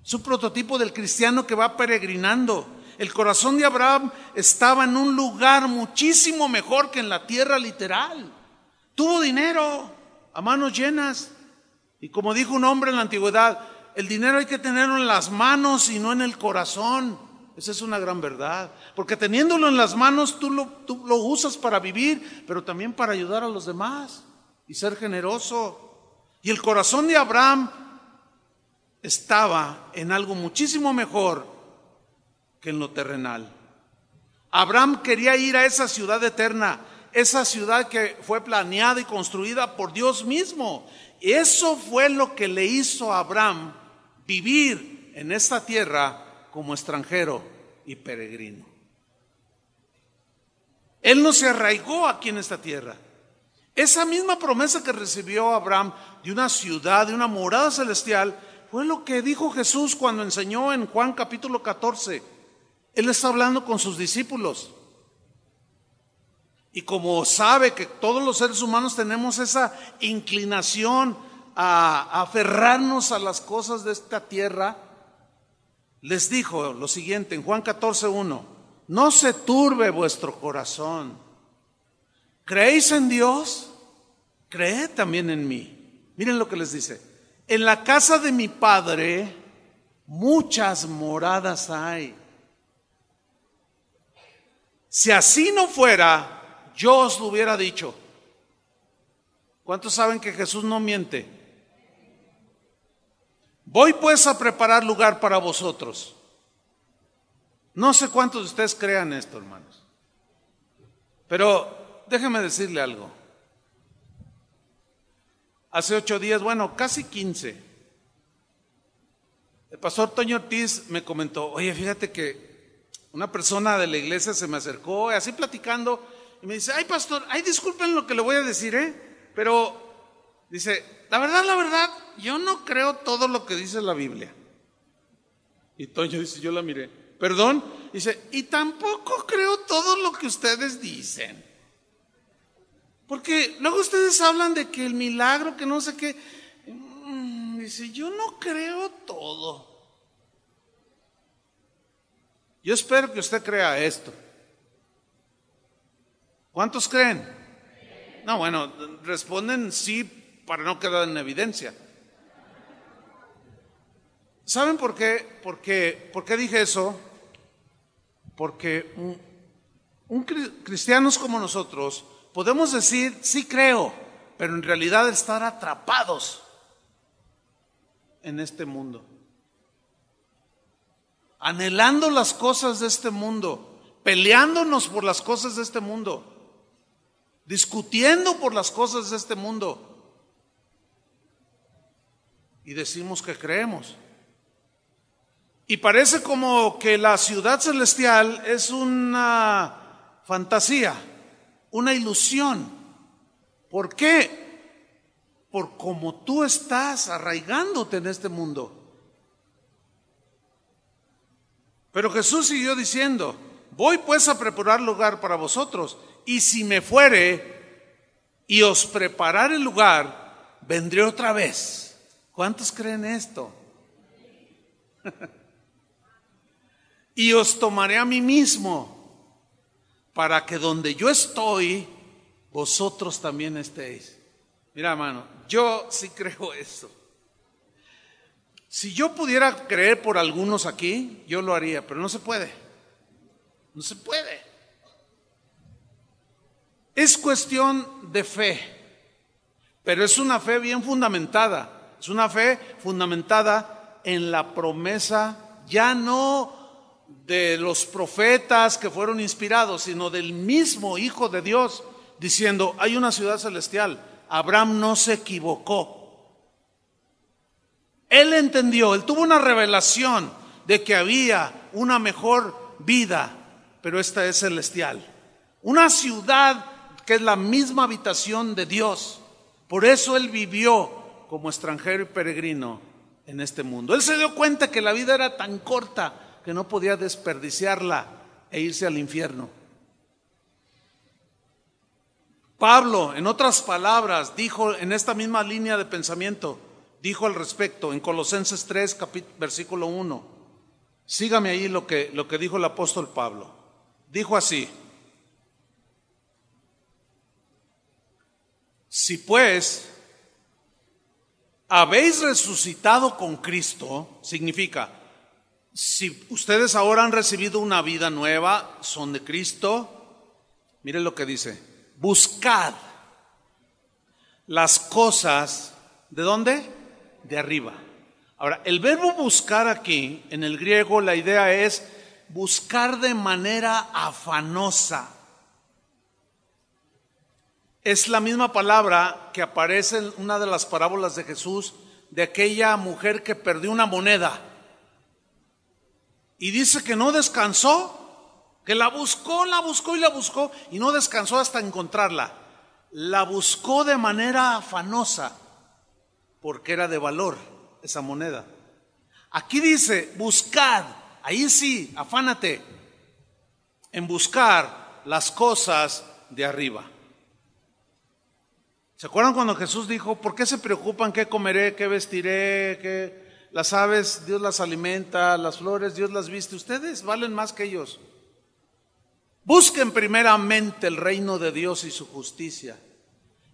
es un prototipo del cristiano que va peregrinando. El corazón de Abraham estaba en un lugar muchísimo mejor que en la tierra literal. Tuvo dinero a manos llenas. Y como dijo un hombre en la antigüedad, el dinero hay que tenerlo en las manos y no en el corazón. Esa es una gran verdad. Porque teniéndolo en las manos, tú lo, tú lo usas para vivir, pero también para ayudar a los demás y ser generoso. Y el corazón de Abraham estaba en algo muchísimo mejor que en lo terrenal. Abraham quería ir a esa ciudad eterna, esa ciudad que fue planeada y construida por Dios mismo. Eso fue lo que le hizo a Abraham vivir en esta tierra como extranjero y peregrino. Él no se arraigó aquí en esta tierra. Esa misma promesa que recibió Abraham de una ciudad, de una morada celestial, fue lo que dijo Jesús cuando enseñó en Juan capítulo 14. Él está hablando con sus discípulos. Y como sabe que todos los seres humanos tenemos esa inclinación a aferrarnos a las cosas de esta tierra, les dijo lo siguiente en Juan 14, 1, no se turbe vuestro corazón. ¿Creéis en Dios? Creed también en mí. Miren lo que les dice. En la casa de mi padre muchas moradas hay. Si así no fuera, yo os lo hubiera dicho. ¿Cuántos saben que Jesús no miente? Voy pues a preparar lugar para vosotros. No sé cuántos de ustedes crean esto, hermanos. Pero déjeme decirle algo. Hace ocho días, bueno, casi quince, el pastor Toño Ortiz me comentó, oye, fíjate que una persona de la iglesia se me acercó, así platicando, y me dice, ay, pastor, ay, disculpen lo que le voy a decir, ¿eh? Pero dice, la verdad, la verdad, yo no creo todo lo que dice la Biblia. Y Toño dice, yo la miré, perdón, dice, y tampoco creo todo lo que ustedes dicen. Porque luego ustedes hablan de que el milagro, que no sé qué. Mm, dice, yo no creo todo. Yo espero que usted crea esto. ¿Cuántos creen? No, bueno, responden sí para no quedar en evidencia. ¿Saben por qué? por qué, por qué dije eso? Porque un, un cristianos como nosotros, podemos decir, sí creo, pero en realidad estar atrapados en este mundo. Anhelando las cosas de este mundo, peleándonos por las cosas de este mundo, discutiendo por las cosas de este mundo. Y decimos que creemos. Y parece como que la ciudad celestial es una fantasía una ilusión. ¿Por qué? Por cómo tú estás arraigándote en este mundo. Pero Jesús siguió diciendo, voy pues a preparar lugar para vosotros, y si me fuere y os preparar el lugar, vendré otra vez. ¿Cuántos creen esto? [LAUGHS] y os tomaré a mí mismo para que donde yo estoy, vosotros también estéis. Mira, hermano, yo sí creo eso. Si yo pudiera creer por algunos aquí, yo lo haría, pero no se puede. No se puede. Es cuestión de fe, pero es una fe bien fundamentada. Es una fe fundamentada en la promesa, ya no de los profetas que fueron inspirados, sino del mismo Hijo de Dios, diciendo, hay una ciudad celestial, Abraham no se equivocó. Él entendió, él tuvo una revelación de que había una mejor vida, pero esta es celestial. Una ciudad que es la misma habitación de Dios. Por eso él vivió como extranjero y peregrino en este mundo. Él se dio cuenta que la vida era tan corta que no podía desperdiciarla e irse al infierno. Pablo, en otras palabras, dijo en esta misma línea de pensamiento, dijo al respecto en Colosenses 3, versículo 1. Sígame ahí lo que, lo que dijo el apóstol Pablo. Dijo así, si pues habéis resucitado con Cristo, significa, si ustedes ahora han recibido una vida nueva, son de Cristo, miren lo que dice, buscad las cosas, ¿de dónde? De arriba. Ahora, el verbo buscar aquí, en el griego, la idea es buscar de manera afanosa. Es la misma palabra que aparece en una de las parábolas de Jesús de aquella mujer que perdió una moneda y dice que no descansó, que la buscó, la buscó y la buscó y no descansó hasta encontrarla. La buscó de manera afanosa porque era de valor esa moneda. Aquí dice, buscad, ahí sí, afánate en buscar las cosas de arriba. ¿Se acuerdan cuando Jesús dijo, ¿por qué se preocupan qué comeré, qué vestiré, qué... Las aves, Dios las alimenta, las flores, Dios las viste. Ustedes valen más que ellos. Busquen primeramente el reino de Dios y su justicia.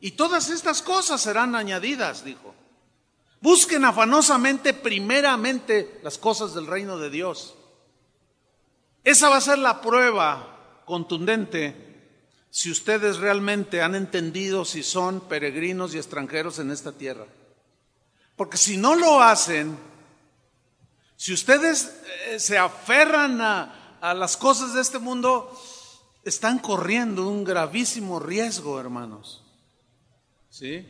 Y todas estas cosas serán añadidas, dijo. Busquen afanosamente primeramente las cosas del reino de Dios. Esa va a ser la prueba contundente si ustedes realmente han entendido si son peregrinos y extranjeros en esta tierra. Porque si no lo hacen, si ustedes eh, se aferran a, las cosas de este mundo, están corriendo un gravísimo riesgo, hermanos. ¿Sí?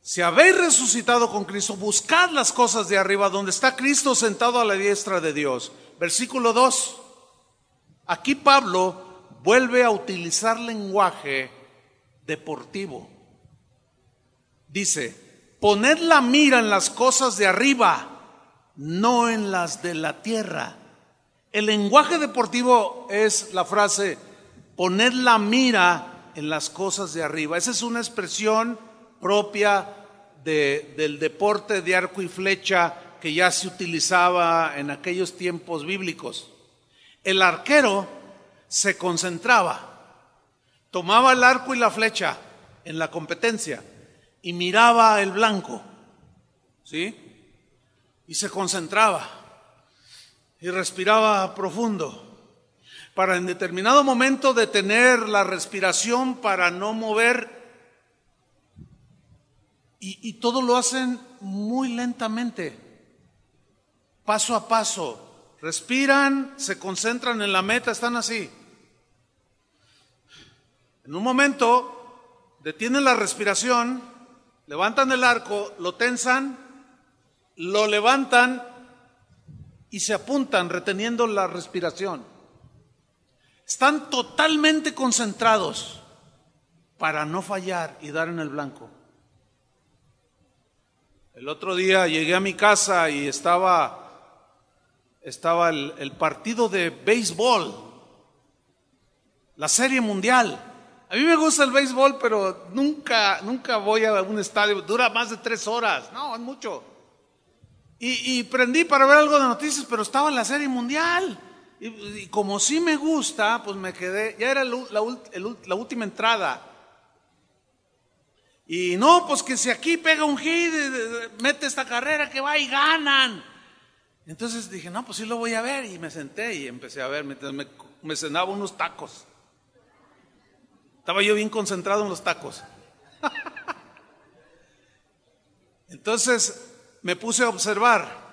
Si habéis resucitado con Cristo, buscad las cosas de arriba, donde está Cristo sentado a la diestra de Dios. Versículo 2. Aquí Pablo vuelve a utilizar lenguaje deportivo. Dice, poned la mira en las cosas de arriba no en las de la tierra. El lenguaje deportivo es la frase poner la mira en las cosas de arriba. Esa es una expresión propia del deporte de arco y flecha que ya se utilizaba en aquellos tiempos bíblicos. El arquero se concentraba, tomaba el arco y la flecha en la competencia y miraba el blanco. ¿Sí? y se concentraba y respiraba profundo para en determinado momento detener la respiración para no mover y, todo lo hacen muy lentamente, paso a paso. Respiran, se concentran en la meta, están así. En un momento detienen la respiración, levantan el arco, lo tensan lo levantan y se apuntan reteniendo la respiración. Están totalmente concentrados para no fallar y dar en el blanco. El otro día llegué a mi casa y estaba, estaba el, partido de béisbol, la serie mundial. A mí me gusta el béisbol, pero nunca, nunca voy a un estadio. Dura más de tres horas. No, es mucho. Y, prendí para ver algo de noticias, pero estaba en la serie mundial. Y, como sí me gusta, pues me quedé. Ya era la, última entrada. Y no, pues que si aquí pega un hit, mete esta carrera que va y ganan. Entonces dije, no, pues sí lo voy a ver. Y me senté y empecé a ver mientras me cenaba unos tacos. Estaba yo bien concentrado en los tacos. [LAUGHS] Entonces me puse a observar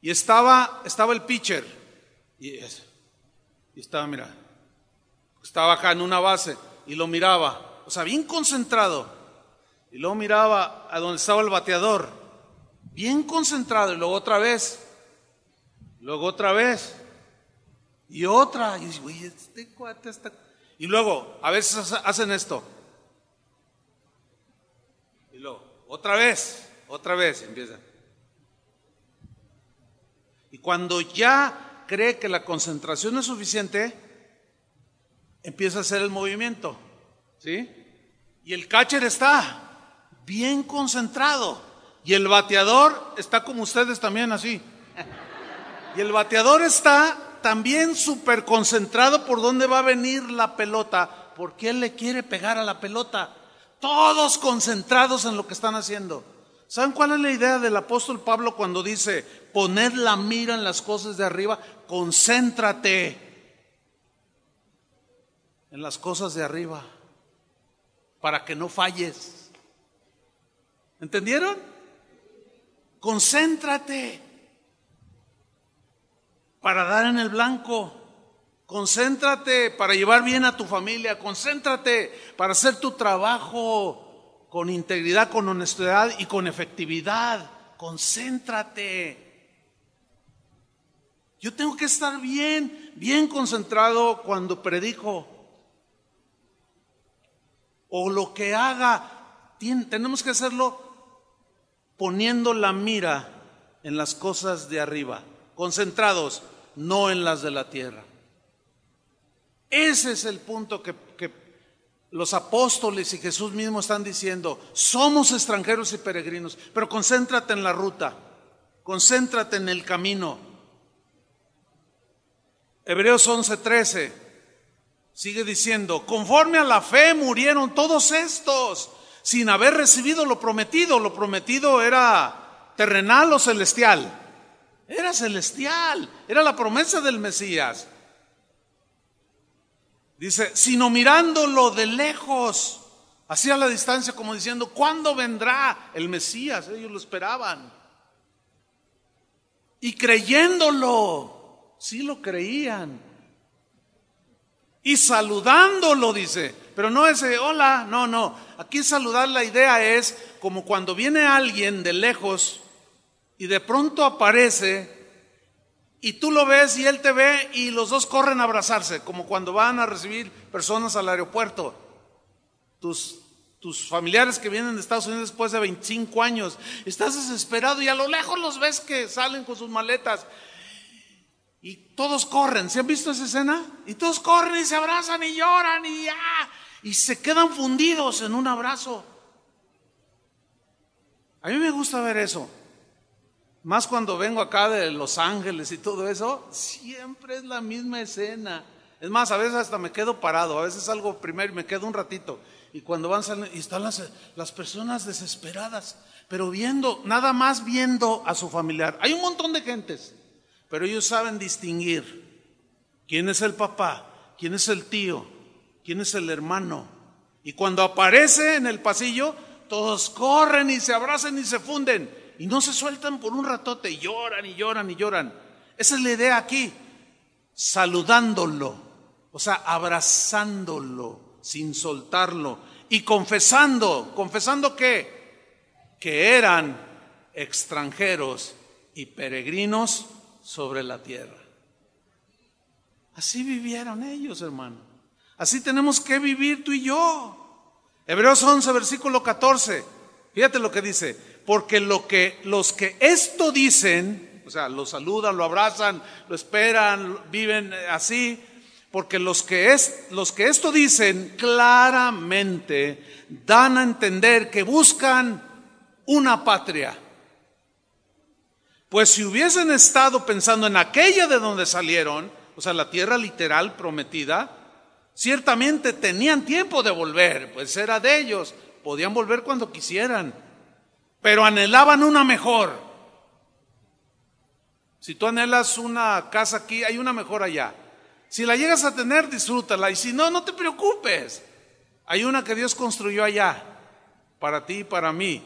y estaba, estaba el pitcher y, estaba, mira, estaba acá en una base y lo miraba, o sea, bien concentrado. Y luego miraba a donde estaba el bateador, bien concentrado, y luego otra vez, luego otra vez, y otra. Y este Y luego, a veces hacen esto. Y luego, otra vez. Otra vez empieza. Y cuando ya cree que la concentración es suficiente, empieza a hacer el movimiento. ¿Sí? Y el catcher está bien concentrado. Y el bateador está como ustedes también así. Y el bateador está también súper concentrado por dónde va a venir la pelota, porque él le quiere pegar a la pelota. Todos concentrados en lo que están haciendo. ¿Saben cuál es la idea del apóstol Pablo cuando dice, poner la mira en las cosas de arriba, concéntrate en las cosas de arriba para que no falles? ¿Entendieron? Concéntrate para dar en el blanco. Concéntrate para llevar bien a tu familia. Concéntrate para hacer tu trabajo con integridad, con honestidad y con efectividad. Concéntrate. Yo tengo que estar bien, bien concentrado cuando predico. O lo que haga, tenemos que hacerlo poniendo la mira en las cosas de arriba, concentrados, no en las de la tierra. Ese es el punto que los apóstoles y Jesús mismo están diciendo, somos extranjeros y peregrinos, pero concéntrate en la ruta, concéntrate en el camino. Hebreos 11:13 sigue diciendo, conforme a la fe murieron todos estos sin haber recibido lo prometido. Lo prometido era terrenal o celestial. Era celestial, era la promesa del Mesías. Dice, sino mirándolo de lejos, así a la distancia, como diciendo, ¿cuándo vendrá el Mesías? Ellos lo esperaban. Y creyéndolo, sí lo creían. Y saludándolo, dice, pero no ese, eh, hola, no, no. Aquí saludar la idea es como cuando viene alguien de lejos y de pronto aparece y tú lo ves y él te ve y los dos corren a abrazarse, como cuando van a recibir personas al aeropuerto. Tus, tus familiares que vienen de Estados Unidos después de 25 años, estás desesperado y a lo lejos los ves que salen con sus maletas y todos corren. ¿Se han visto esa escena? Y todos corren y se abrazan y lloran y ya. Y se quedan fundidos en un abrazo. A mí me gusta ver eso. Más cuando vengo acá de Los Ángeles y todo eso, siempre es la misma escena. Es más, a veces hasta me quedo parado, a veces algo primero y me quedo un ratito. Y cuando van saliendo, y están las, las personas desesperadas, pero viendo, nada más viendo a su familiar. Hay un montón de gentes, pero ellos saben distinguir quién es el papá, quién es el tío, quién es el hermano. Y cuando aparece en el pasillo, todos corren y se abrazan y se funden y no se sueltan por un ratote y lloran y lloran y lloran. Esa es la idea aquí, saludándolo, o sea, abrazándolo sin soltarlo y confesando, confesando que que eran extranjeros y peregrinos sobre la tierra. Así vivieron ellos, hermano. Así tenemos que vivir tú y yo. Hebreos 11, versículo 14. Fíjate lo que dice porque lo que, los que esto dicen, o sea, lo saludan, lo abrazan, lo esperan, viven eh, así, porque los que, es, los que esto dicen claramente dan a entender que buscan una patria. Pues si hubiesen estado pensando en aquella de donde salieron, o sea, la tierra literal prometida, ciertamente tenían tiempo de volver, pues era de ellos, podían volver cuando quisieran pero anhelaban una mejor. Si tú anhelas una casa aquí, hay una mejor allá. Si la llegas a tener, disfrútala. Y si no, no te preocupes. Hay una que Dios construyó allá, para ti y para mí.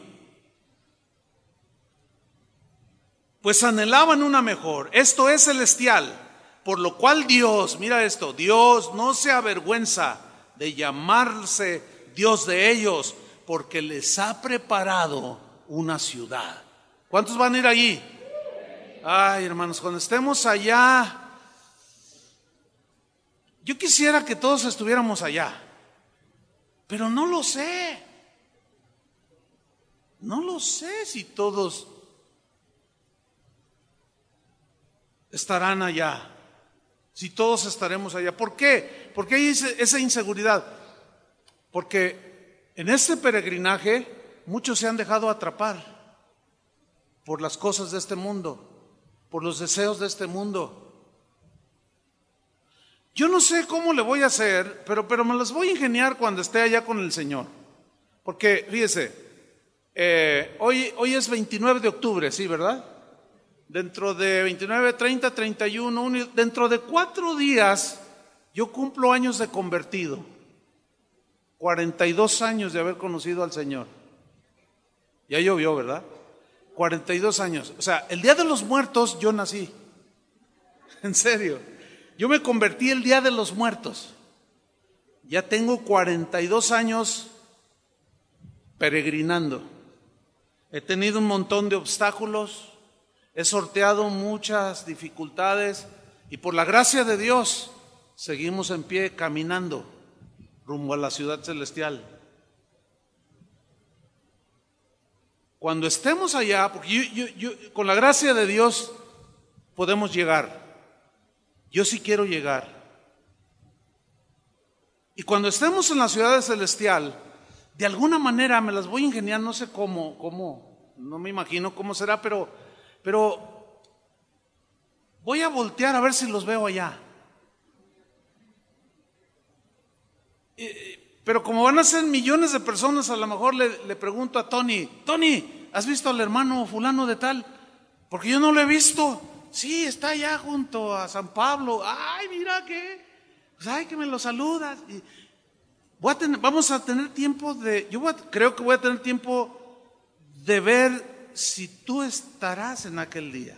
Pues anhelaban una mejor. Esto es celestial. Por lo cual Dios, mira esto, Dios no se avergüenza de llamarse Dios de ellos, porque les ha preparado una ciudad. ¿Cuántos van a ir allí? Ay, hermanos, cuando estemos allá, yo quisiera que todos estuviéramos allá, pero no lo sé. No lo sé si todos estarán allá, si todos estaremos allá. ¿Por qué? ¿Por qué hay esa inseguridad? Porque en este peregrinaje muchos se han dejado atrapar por las cosas de este mundo, por los deseos de este mundo. Yo no sé cómo le voy a hacer, pero, pero me las voy a ingeniar cuando esté allá con el Señor. Porque, fíjese, eh, hoy, hoy es 29 de octubre, ¿sí, verdad? Dentro de 29, 30, 31, dentro de cuatro días, yo cumplo años de convertido. 42 años de haber conocido al Señor. Ya llovió, ¿verdad? 42 años. O sea, el Día de los Muertos yo nací. [LAUGHS] En serio. Yo me convertí el Día de los Muertos. Ya tengo 42 años peregrinando. He tenido un montón de obstáculos, he sorteado muchas dificultades y por la gracia de Dios seguimos en pie caminando rumbo a la ciudad celestial. cuando estemos allá, porque yo, yo, yo, con la gracia de Dios podemos llegar. Yo sí quiero llegar. Y cuando estemos en la ciudad celestial, de alguna manera me las voy a ingeniar, no sé cómo, cómo, no me imagino cómo será, pero, pero voy a voltear a ver si los veo allá. Eh, pero como van a ser millones de personas, a lo mejor le, pregunto a Tony, Tony, ¿has visto al hermano fulano de tal? Porque yo no lo he visto. Sí, está allá junto a San Pablo. Ay, mira qué, pues, ay, que me lo saludas. Y voy a tener, vamos a tener tiempo de, yo creo que voy a tener tiempo de ver si tú estarás en aquel día.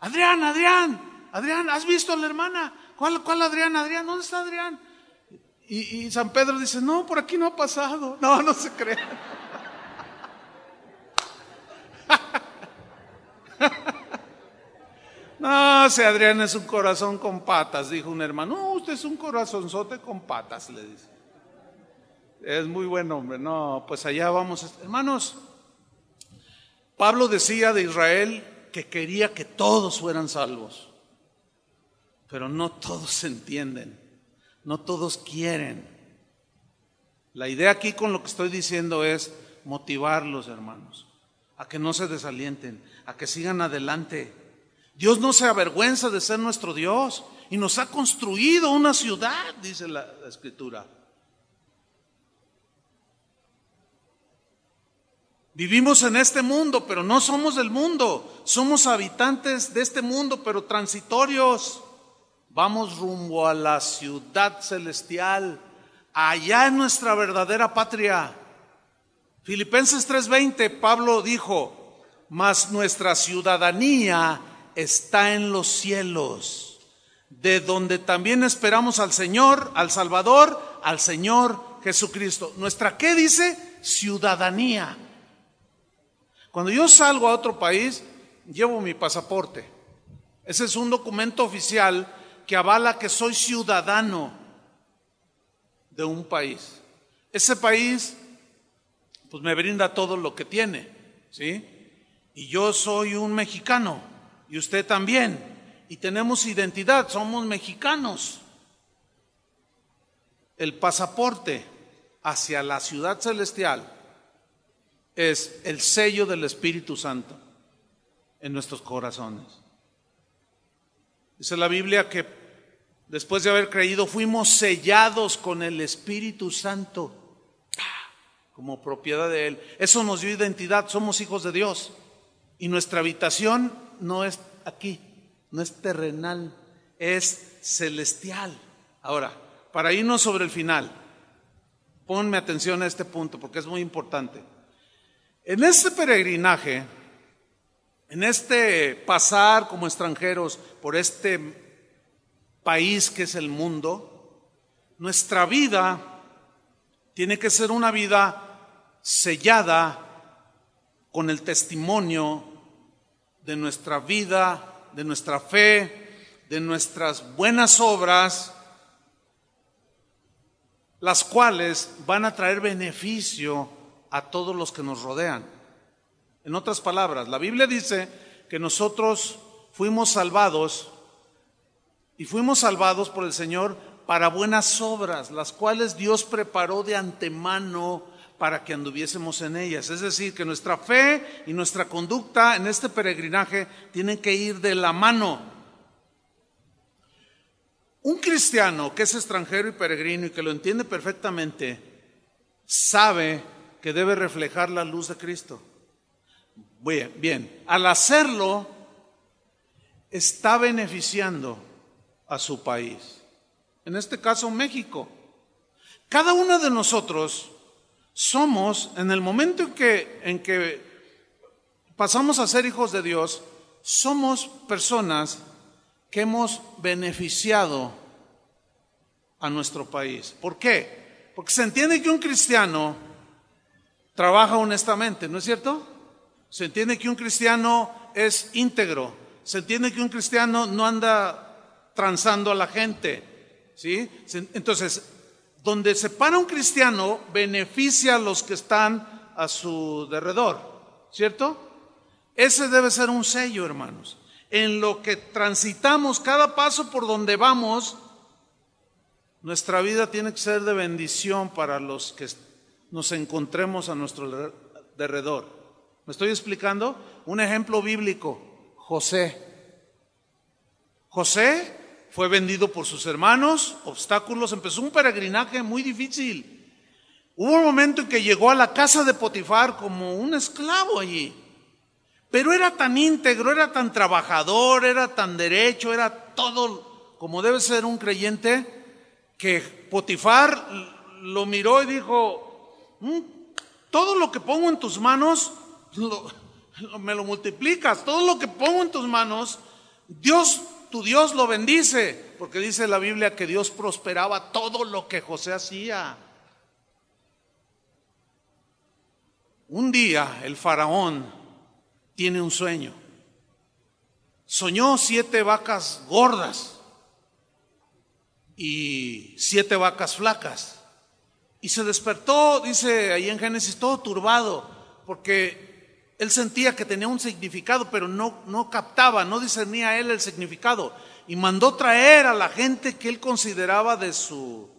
Adrián, Adrián, Adrián, ¿has visto a la hermana? ¿Cuál, cuál Adrián, Adrián? ¿Dónde está Adrián? Y, San Pedro dice, no, por aquí no ha pasado. [LAUGHS] No, no se cree [LAUGHS] no, si Adrián es un corazón con patas, dijo un hermano. No, usted es un corazonzote con patas, le dice. Es muy buen hombre. No, pues allá vamos. Hermanos, Pablo decía de Israel que quería que todos fueran salvos, pero no todos se entienden no todos quieren. La idea aquí con lo que estoy diciendo es motivarlos, hermanos, a que no se desalienten, a que sigan adelante. Dios no se avergüenza de ser nuestro Dios y nos ha construido una ciudad, dice la, escritura. Vivimos en este mundo, pero no somos del mundo. Somos habitantes de este mundo, pero transitorios. Vamos rumbo a la ciudad celestial, allá en nuestra verdadera patria. Filipenses 3:20, Pablo dijo, mas nuestra ciudadanía está en los cielos, de donde también esperamos al Señor, al Salvador, al Señor Jesucristo. Nuestra, ¿qué dice? Ciudadanía. Cuando yo salgo a otro país, llevo mi pasaporte. Ese es un documento oficial que avala que soy ciudadano de un país. Ese país, pues me brinda todo lo que tiene, ¿sí? Y yo soy un mexicano, y usted también, y tenemos identidad, somos mexicanos. El pasaporte hacia la ciudad celestial es el sello del Espíritu Santo en nuestros corazones. Dice la Biblia que después de haber creído fuimos sellados con el Espíritu Santo como propiedad de Él. Eso nos dio identidad, somos hijos de Dios. Y nuestra habitación no es aquí, no es terrenal, es celestial. Ahora, para irnos sobre el final, ponme atención a este punto porque es muy importante. En este peregrinaje, en este pasar como extranjeros por este país que es el mundo, nuestra vida tiene que ser una vida sellada con el testimonio de nuestra vida, de nuestra fe, de nuestras buenas obras, las cuales van a traer beneficio a todos los que nos rodean. En otras palabras, la Biblia dice que nosotros fuimos salvados y fuimos salvados por el Señor para buenas obras, las cuales Dios preparó de antemano para que anduviésemos en ellas. Es decir, que nuestra fe y nuestra conducta en este peregrinaje tienen que ir de la mano. Un cristiano que es extranjero y peregrino y que lo entiende perfectamente, sabe que debe reflejar la luz de Cristo. Bien, bien, al hacerlo está beneficiando a su país, en este caso México. Cada uno de nosotros somos, en el momento en que, en que pasamos a ser hijos de Dios, somos personas que hemos beneficiado a nuestro país. ¿Por qué? Porque se entiende que un cristiano trabaja honestamente, ¿no es cierto? Se entiende que un cristiano es íntegro. Se entiende que un cristiano no anda transando a la gente. ¿sí? Entonces, donde se para un cristiano, beneficia a los que están a su derredor. ¿Cierto? Ese debe ser un sello, hermanos. En lo que transitamos, cada paso por donde vamos, nuestra vida tiene que ser de bendición para los que nos encontremos a nuestro derredor. ¿Me estoy explicando? Un ejemplo bíblico, José. José fue vendido por sus hermanos, obstáculos, empezó un peregrinaje muy difícil. Hubo un momento en que llegó a la casa de Potifar como un esclavo allí. Pero era tan íntegro, era tan trabajador, era tan derecho, era todo como debe ser un creyente, que Potifar lo miró y dijo, mm, todo lo que pongo en tus manos me lo multiplicas. Todo lo que pongo en tus manos, Dios, tu Dios lo bendice. Porque dice la Biblia que Dios prosperaba todo lo que José hacía. Un día el faraón tiene un sueño. Soñó siete vacas gordas y siete vacas flacas. Y se despertó, dice ahí en Génesis, todo turbado, porque él sentía que tenía un significado, pero no, no captaba, no discernía él el significado. Y mandó traer a la gente que él consideraba de su,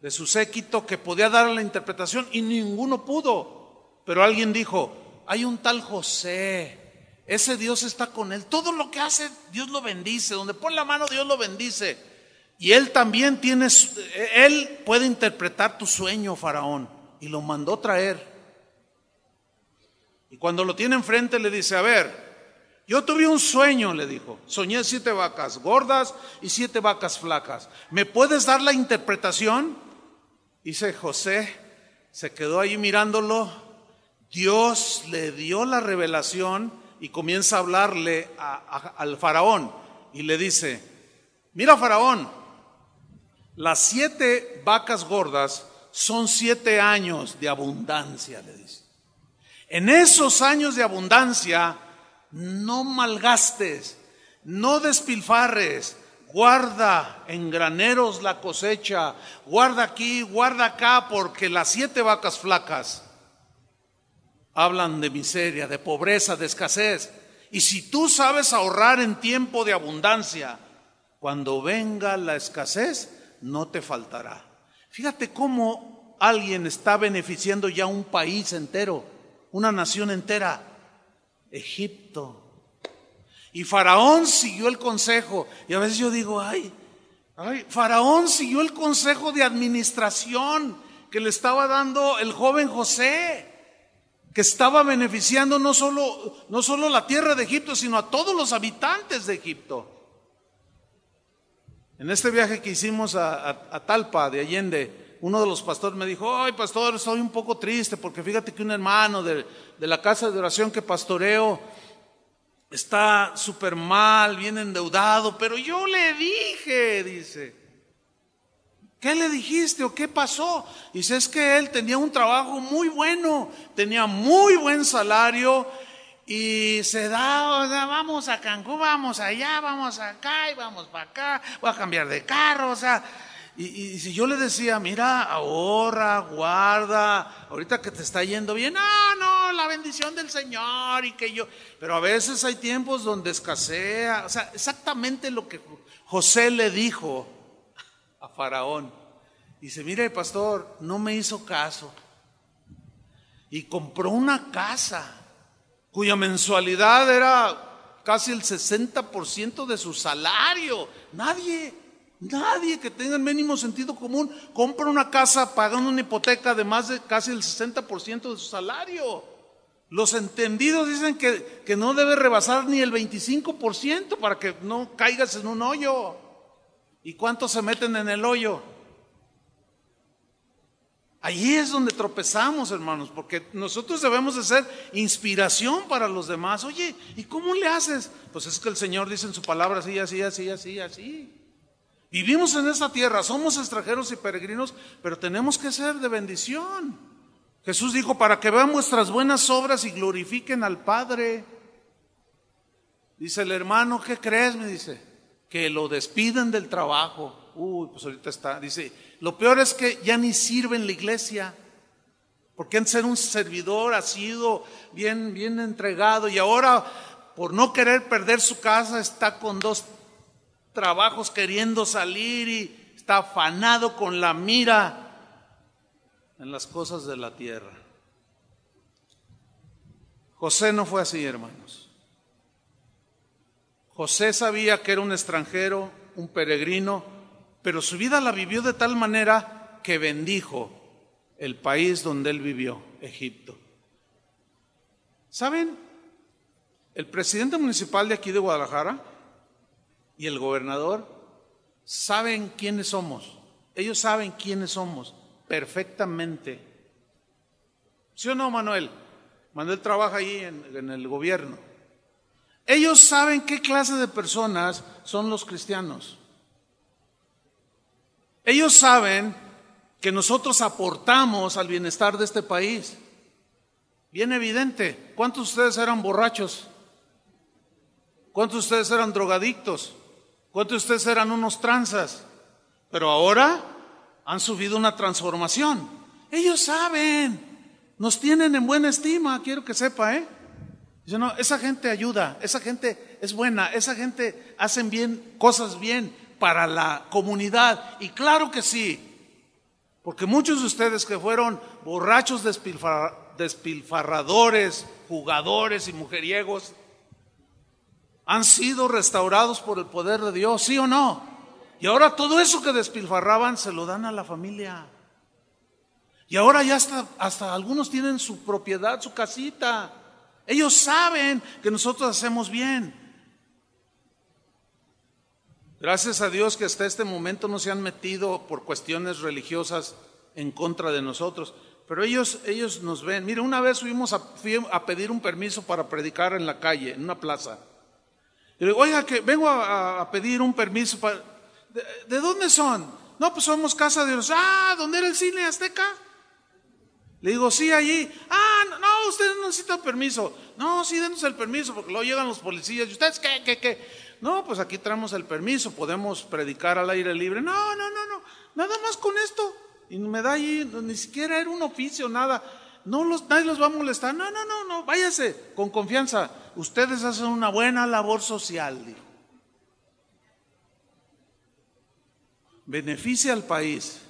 de su séquito que podía dar la interpretación y ninguno pudo. Pero alguien dijo, hay un tal José, ese Dios está con él. Todo lo que hace, Dios lo bendice. Donde pone la mano, Dios lo bendice. Y él también tiene, e, él puede interpretar tu sueño, faraón. Y lo mandó traer. Y cuando lo tiene enfrente le dice, a ver, yo tuve un sueño, le dijo. Soñé siete vacas gordas y siete vacas flacas. ¿Me puedes dar la interpretación? Dice José, se quedó ahí mirándolo. Dios le dio la revelación y comienza a hablarle al faraón y le dice, mira faraón, las siete vacas gordas son siete años de abundancia, le dice en esos años de abundancia, no malgastes, no despilfarres, guarda en graneros la cosecha, guarda aquí, guarda acá, porque las siete vacas flacas hablan de miseria, de pobreza, de escasez. Y si tú sabes ahorrar en tiempo de abundancia, cuando venga la escasez, no te faltará. Fíjate cómo alguien está beneficiando ya un país entero una nación entera, Egipto. Y Faraón siguió el consejo. Y a veces yo digo, ay, ay, Faraón siguió el consejo de administración que le estaba dando el joven José, que estaba beneficiando no solo, no la tierra de Egipto, sino a todos los habitantes de Egipto. En este viaje que hicimos a, a Talpa de Allende, uno de los pastores me dijo, ay pastor, estoy un poco triste porque fíjate que un hermano de, de la casa de oración que pastoreo está súper mal, bien endeudado, pero yo le dije, dice, ¿qué le dijiste o qué pasó? Dice, es que él tenía un trabajo muy bueno, tenía muy buen salario y se da, vamos a Cancún, vamos allá, vamos acá y vamos para acá, voy a cambiar de carro, o sea y, si yo le decía, mira, ahorra, guarda, ahorita que te está yendo bien, ¡no, no, la bendición del Señor y que yo. Pero a veces hay tiempos donde escasea. O sea, exactamente lo que José le dijo a Faraón. Dice, mire, pastor, no me hizo caso. Y compró una casa cuya mensualidad era casi el 60% de su salario. Nadie. Nadie que tenga el mínimo sentido común compra una casa pagando una hipoteca de más de casi el 60% de su salario. Los entendidos dicen que, no debe rebasar ni el 25% para que no caigas en un hoyo. ¿Y cuántos se meten en el hoyo? Ahí es donde tropezamos, hermanos, porque nosotros debemos de ser inspiración para los demás. Oye, ¿y cómo le haces? Pues es que el Señor dice en su palabra así, así, así, así, así. Vivimos en esta tierra, somos extranjeros y peregrinos, pero tenemos que ser de bendición. Jesús dijo, para que vean nuestras buenas obras y glorifiquen al Padre. Dice el hermano, ¿qué crees? Me dice, que lo despiden del trabajo. Uy, pues ahorita está. Dice, lo peor es que ya ni sirve en la iglesia. Porque en ser un servidor ha sido bien, bien entregado y ahora por no querer perder su casa está con dos trabajos queriendo salir y está afanado con la mira en las cosas de la tierra. José no fue así, hermanos. José sabía que era un extranjero, un peregrino, pero su vida la vivió de tal manera que bendijo el país donde él vivió, Egipto. ¿Saben? El presidente municipal de aquí de Guadalajara, y el gobernador saben quiénes somos. Ellos saben quiénes somos perfectamente. ¿Sí o no, Manuel? Manuel trabaja ahí en, el gobierno. Ellos saben qué clase de personas son los cristianos. Ellos saben que nosotros aportamos al bienestar de este país. Bien evidente. ¿Cuántos de ustedes eran borrachos? ¿Cuántos de ustedes eran drogadictos? ¿Cuántos de ustedes eran unos tranzas? Pero ahora han subido una transformación. Ellos saben, nos tienen en buena estima, quiero que sepa, ¿eh? no, esa gente ayuda, esa gente es buena, esa gente hacen bien cosas bien para la comunidad y claro que sí. Porque muchos de ustedes que fueron borrachos despilfarradores, jugadores y mujeriegos, han sido restaurados por el poder de Dios, ¿sí o no? Y ahora todo eso que despilfarraban se lo dan a la familia. Y ahora ya hasta, hasta algunos tienen su propiedad, su casita. Ellos saben que nosotros hacemos bien. Gracias a Dios que hasta este momento no se han metido por cuestiones religiosas en contra de nosotros. Pero ellos, ellos nos ven. Mire, una vez fuimos a pedir un permiso para predicar en la calle, en una plaza. Y le digo, oiga, que vengo a, pedir un permiso ¿De, dónde son? No, pues somos Casa de Dios. Ah, ¿dónde era el cine azteca? Le digo, sí, allí. Ah, no, ustedes usted no necesita permiso. No, sí, denos el permiso, porque luego llegan los policías. ¿Y ustedes qué, qué, qué? No, pues aquí traemos el permiso, podemos predicar al aire libre. No, no, no, no, nada más con esto. Y me da allí, ni siquiera era un oficio, nada. No los, nadie los va a molestar. No, no, no, no, váyase con confianza. Ustedes hacen una buena labor social, Beneficia al país.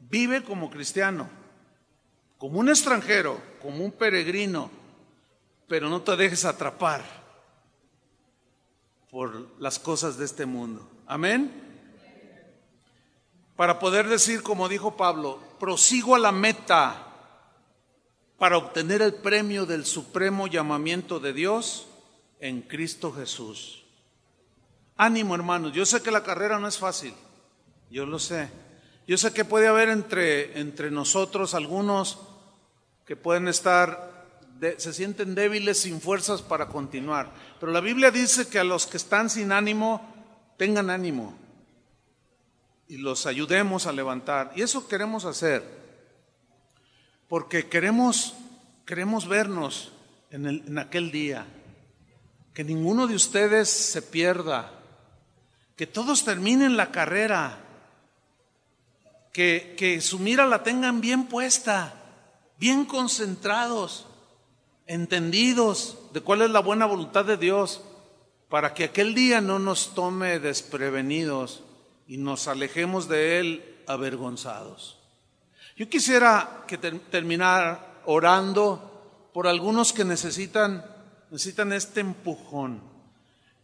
Vive como cristiano, como un extranjero, como un peregrino, pero no te dejes atrapar por las cosas de este mundo. Amén para poder decir, como dijo Pablo, prosigo a la meta para obtener el premio del supremo llamamiento de Dios en Cristo Jesús. Ánimo hermanos, yo sé que la carrera no es fácil, yo lo sé. Yo sé que puede haber entre, entre nosotros algunos que pueden estar, se sienten débiles, sin fuerzas para continuar. Pero la Biblia dice que a los que están sin ánimo, tengan ánimo y los ayudemos a levantar. Y eso queremos hacer porque queremos, queremos vernos en, el, en aquel día, que ninguno de ustedes se pierda, que todos terminen la carrera, que su mira la tengan bien puesta, bien concentrados, entendidos de cuál es la buena voluntad de Dios, para que aquel día no nos tome desprevenidos y nos alejemos de Él avergonzados. Yo quisiera que terminar orando por algunos que necesitan, necesitan este empujón,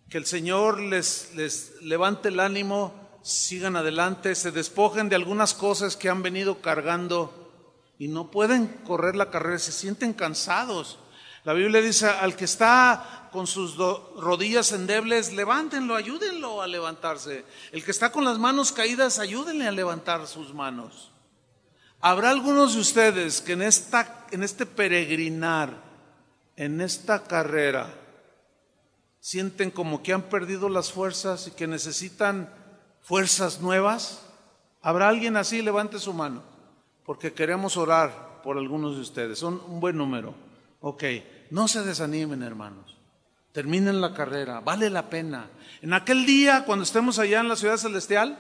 que el Señor les, les levante el ánimo, sigan adelante, se despojen de algunas cosas que han venido cargando y no pueden correr la carrera, se sienten cansados. La Biblia dice, al que está con sus rodillas endebles, levántenlo, ayúdenlo a levantarse. El que está con las manos caídas, ayúdenle a levantar sus manos. Habrá algunos de ustedes que en, esta, en este peregrinar, en esta carrera, sienten como que han perdido las fuerzas y que necesitan fuerzas nuevas. ¿Habrá alguien así? Levante su mano, porque queremos orar por algunos de ustedes. Son un buen número. Ok, no se desanimen, hermanos. Terminen la carrera, vale la pena. En aquel día, cuando estemos allá en la ciudad celestial,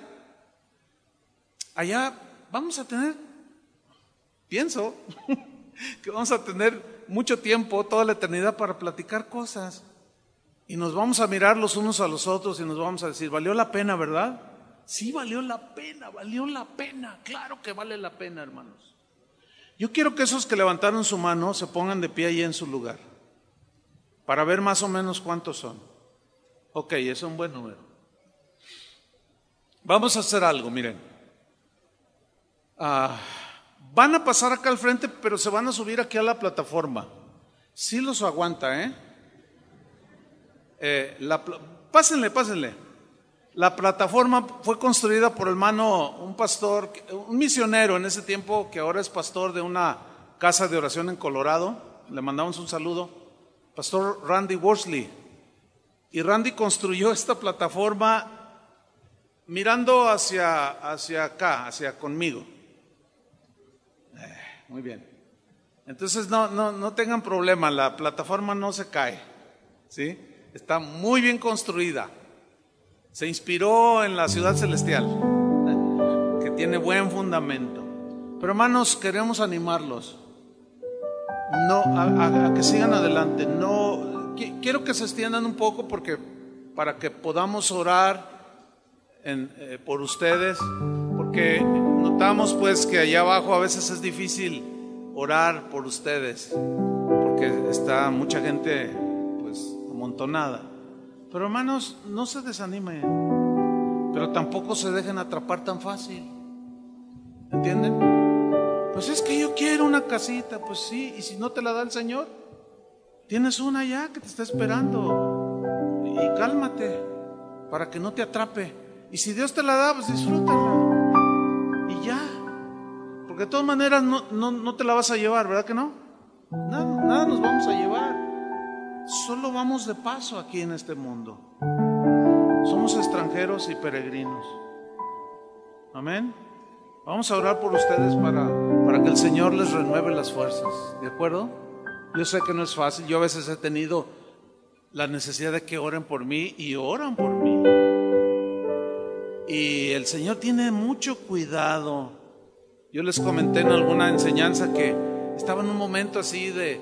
allá vamos a tener Pienso [LAUGHS] que vamos a tener mucho tiempo, toda la eternidad para platicar cosas. Y nos vamos a mirar los unos a los otros y nos vamos a decir, valió la pena, ¿verdad? Sí, valió la pena, valió la pena. Claro que vale la pena, hermanos. Yo quiero que esos que levantaron su mano se pongan de pie ahí en su lugar, para ver más o menos cuántos son. Ok, es un buen número. Vamos a hacer algo, miren. Ah. Van a pasar acá al frente, pero se van a subir aquí a la plataforma. Sí los aguanta, ¿eh? eh pásenle, pásenle. La plataforma fue construida por hermano, un pastor, un misionero en ese tiempo, que ahora es pastor de una casa de oración en Colorado. Le mandamos un saludo. Pastor Randy Worsley. Y Randy construyó esta plataforma mirando hacia, hacia acá, hacia conmigo. Muy bien. Entonces no, no, no tengan problema, la plataforma no se cae. ¿sí? Está muy bien construida. Se inspiró en la ciudad celestial, que tiene buen fundamento. Pero hermanos, queremos animarlos. No, a, que sigan adelante. No, quiero que se extiendan un poco porque para que podamos orar eh, por ustedes notamos pues que allá abajo a veces es difícil orar por ustedes, porque está mucha gente pues amontonada. Pero hermanos, no se desanimen, pero tampoco se dejen atrapar tan fácil. ¿Entienden? Pues es que yo quiero una casita, pues sí, y si no te la da el Señor, tienes una ya que te está esperando. Y cálmate para que no te atrape. Y si Dios te la da, pues disfrútala. Y ya. Porque de todas maneras no, te la vas a llevar, ¿verdad que no? Nada, nos vamos a llevar. Solo vamos de paso aquí en este mundo. Somos extranjeros y peregrinos. Amén. Vamos a orar por ustedes para, para que el Señor les renueve las fuerzas. ¿De acuerdo? Yo sé que no es fácil. Yo a veces he tenido la necesidad de que oren por mí y oran por mí. Y el Señor tiene mucho cuidado. Yo les comenté en alguna enseñanza que estaba en un momento así de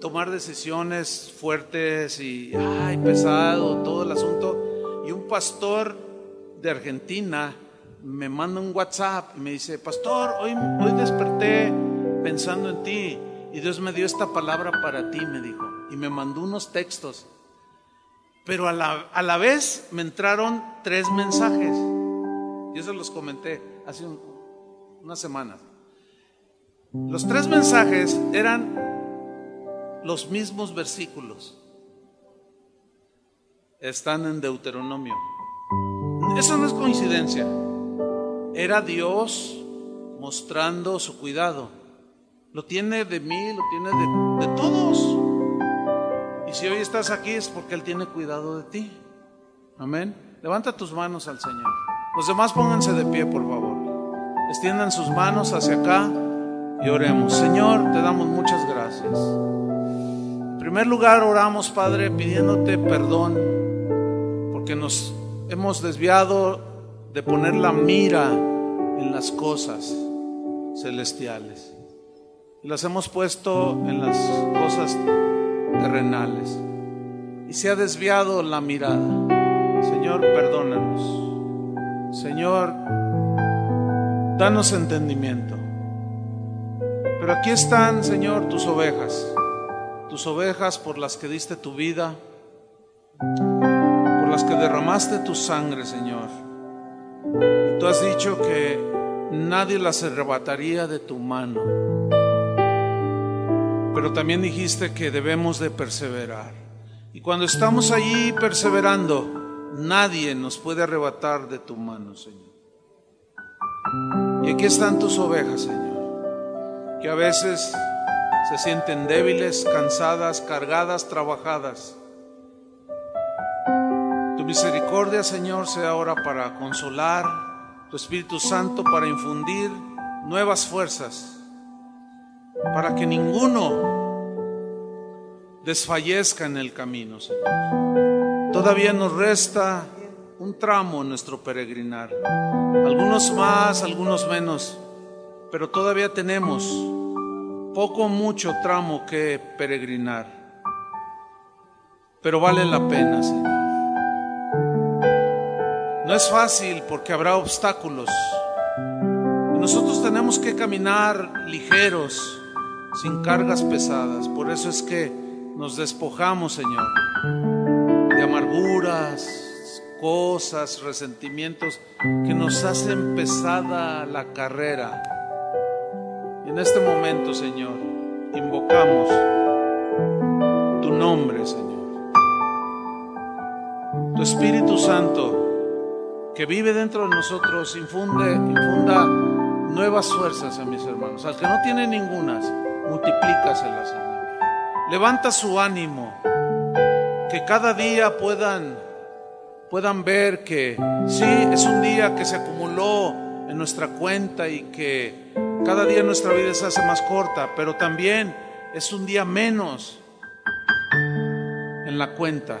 tomar decisiones fuertes y, pesado, todo el asunto. Y un pastor de Argentina me manda un WhatsApp y me dice, pastor, hoy, desperté pensando en ti y Dios me dio esta palabra para ti, me dijo. Y me mandó unos textos. Pero a la vez me entraron tres mensajes. Y eso los comenté hace unas semanas. Los tres mensajes eran los mismos versículos. Están en Deuteronomio. Eso no es coincidencia. Era Dios mostrando su cuidado. Lo tiene de mí, lo tiene de, de todos. Y si hoy estás aquí es porque Él tiene cuidado de ti. Amén. Levanta tus manos al Señor. Los demás pónganse de pie, por favor. Extiendan sus manos hacia acá y oremos. Señor, te damos muchas gracias. En primer lugar, oramos, Padre, pidiéndote perdón, porque nos hemos desviado de poner la mira en las cosas celestiales. las hemos puesto en las cosas terrenales. Y se ha desviado la mirada. Señor, perdónanos. Señor, danos entendimiento. Pero aquí están, Señor, tus ovejas, tus ovejas por las que diste tu vida, por las que derramaste tu sangre, Señor. Y tú has dicho que nadie las arrebataría de tu mano. Pero también dijiste que debemos de perseverar. Y cuando estamos allí perseverando, nadie nos puede arrebatar de tu mano, Señor. Y aquí están tus ovejas, Señor, que a veces se sienten débiles, cansadas, cargadas, trabajadas. Tu misericordia, Señor, sea ahora para consolar, tu Espíritu Santo para infundir nuevas fuerzas, para que ninguno desfallezca en el camino, Señor. Todavía nos resta un tramo en nuestro peregrinar. Algunos más, algunos menos, pero todavía tenemos poco mucho tramo que peregrinar. Pero vale la pena, Señor. No es fácil porque habrá obstáculos. Nosotros tenemos que caminar ligeros, sin cargas pesadas. Por eso es que nos despojamos, Señor cosas, resentimientos que nos hacen pesada la carrera. En este momento, Señor, invocamos tu nombre, Señor. Tu Espíritu Santo que vive dentro de nosotros infunde, infunda nuevas fuerzas a mis hermanos. Al que no tiene ningunas, multiplícaselas, Señor. Levanta su ánimo que cada día puedan, puedan ver que sí, es un día que se acumuló en nuestra cuenta y que cada día nuestra vida se hace más corta, pero también es un día menos en la cuenta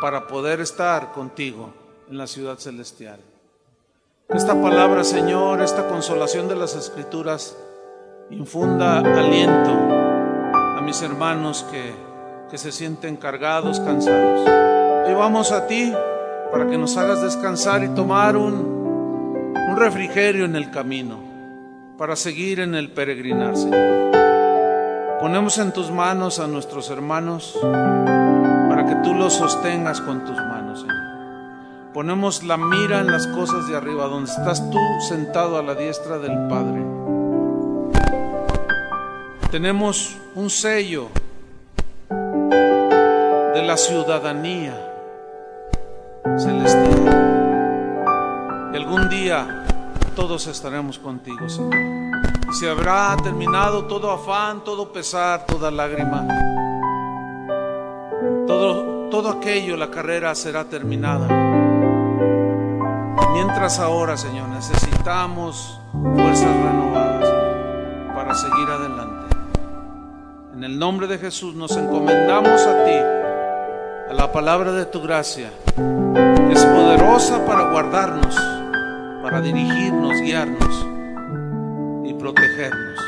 para poder estar contigo en la ciudad celestial. Esta palabra, Señor, esta consolación de las escrituras, infunda aliento a mis hermanos que que se sienten cargados, cansados. y vamos a ti para que nos hagas descansar y tomar un, un refrigerio en el camino, para seguir en el peregrinar, Señor. Ponemos en tus manos a nuestros hermanos para que tú los sostengas con tus manos, Ponemos la mira en las cosas de arriba, donde estás tú sentado a la diestra del Padre. Tenemos un sello de la ciudadanía celestial. Y algún día todos estaremos contigo, Señor. se habrá terminado todo afán, todo pesar, toda lágrima. Todo, todo aquello, la carrera será terminada. Mientras ahora, Señor, necesitamos fuerzas renovadas para seguir adelante. En el nombre de Jesús nos encomendamos a ti la palabra de tu gracia es poderosa para guardarnos, para dirigirnos, guiarnos y protegernos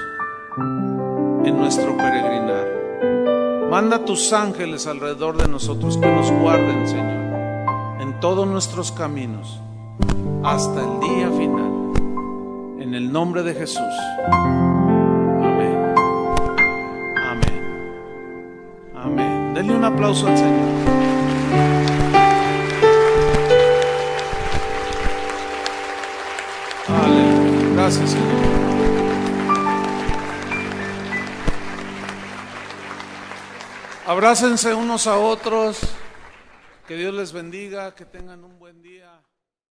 en nuestro peregrinar. Manda tus ángeles alrededor de nosotros que nos guarden, Señor, en todos nuestros caminos hasta el día final. En el nombre de Jesús. Amén. Amén. Amén. Denle un aplauso al Señor. Gracias, Abrácense unos a otros. Que Dios les bendiga, que tengan un buen día.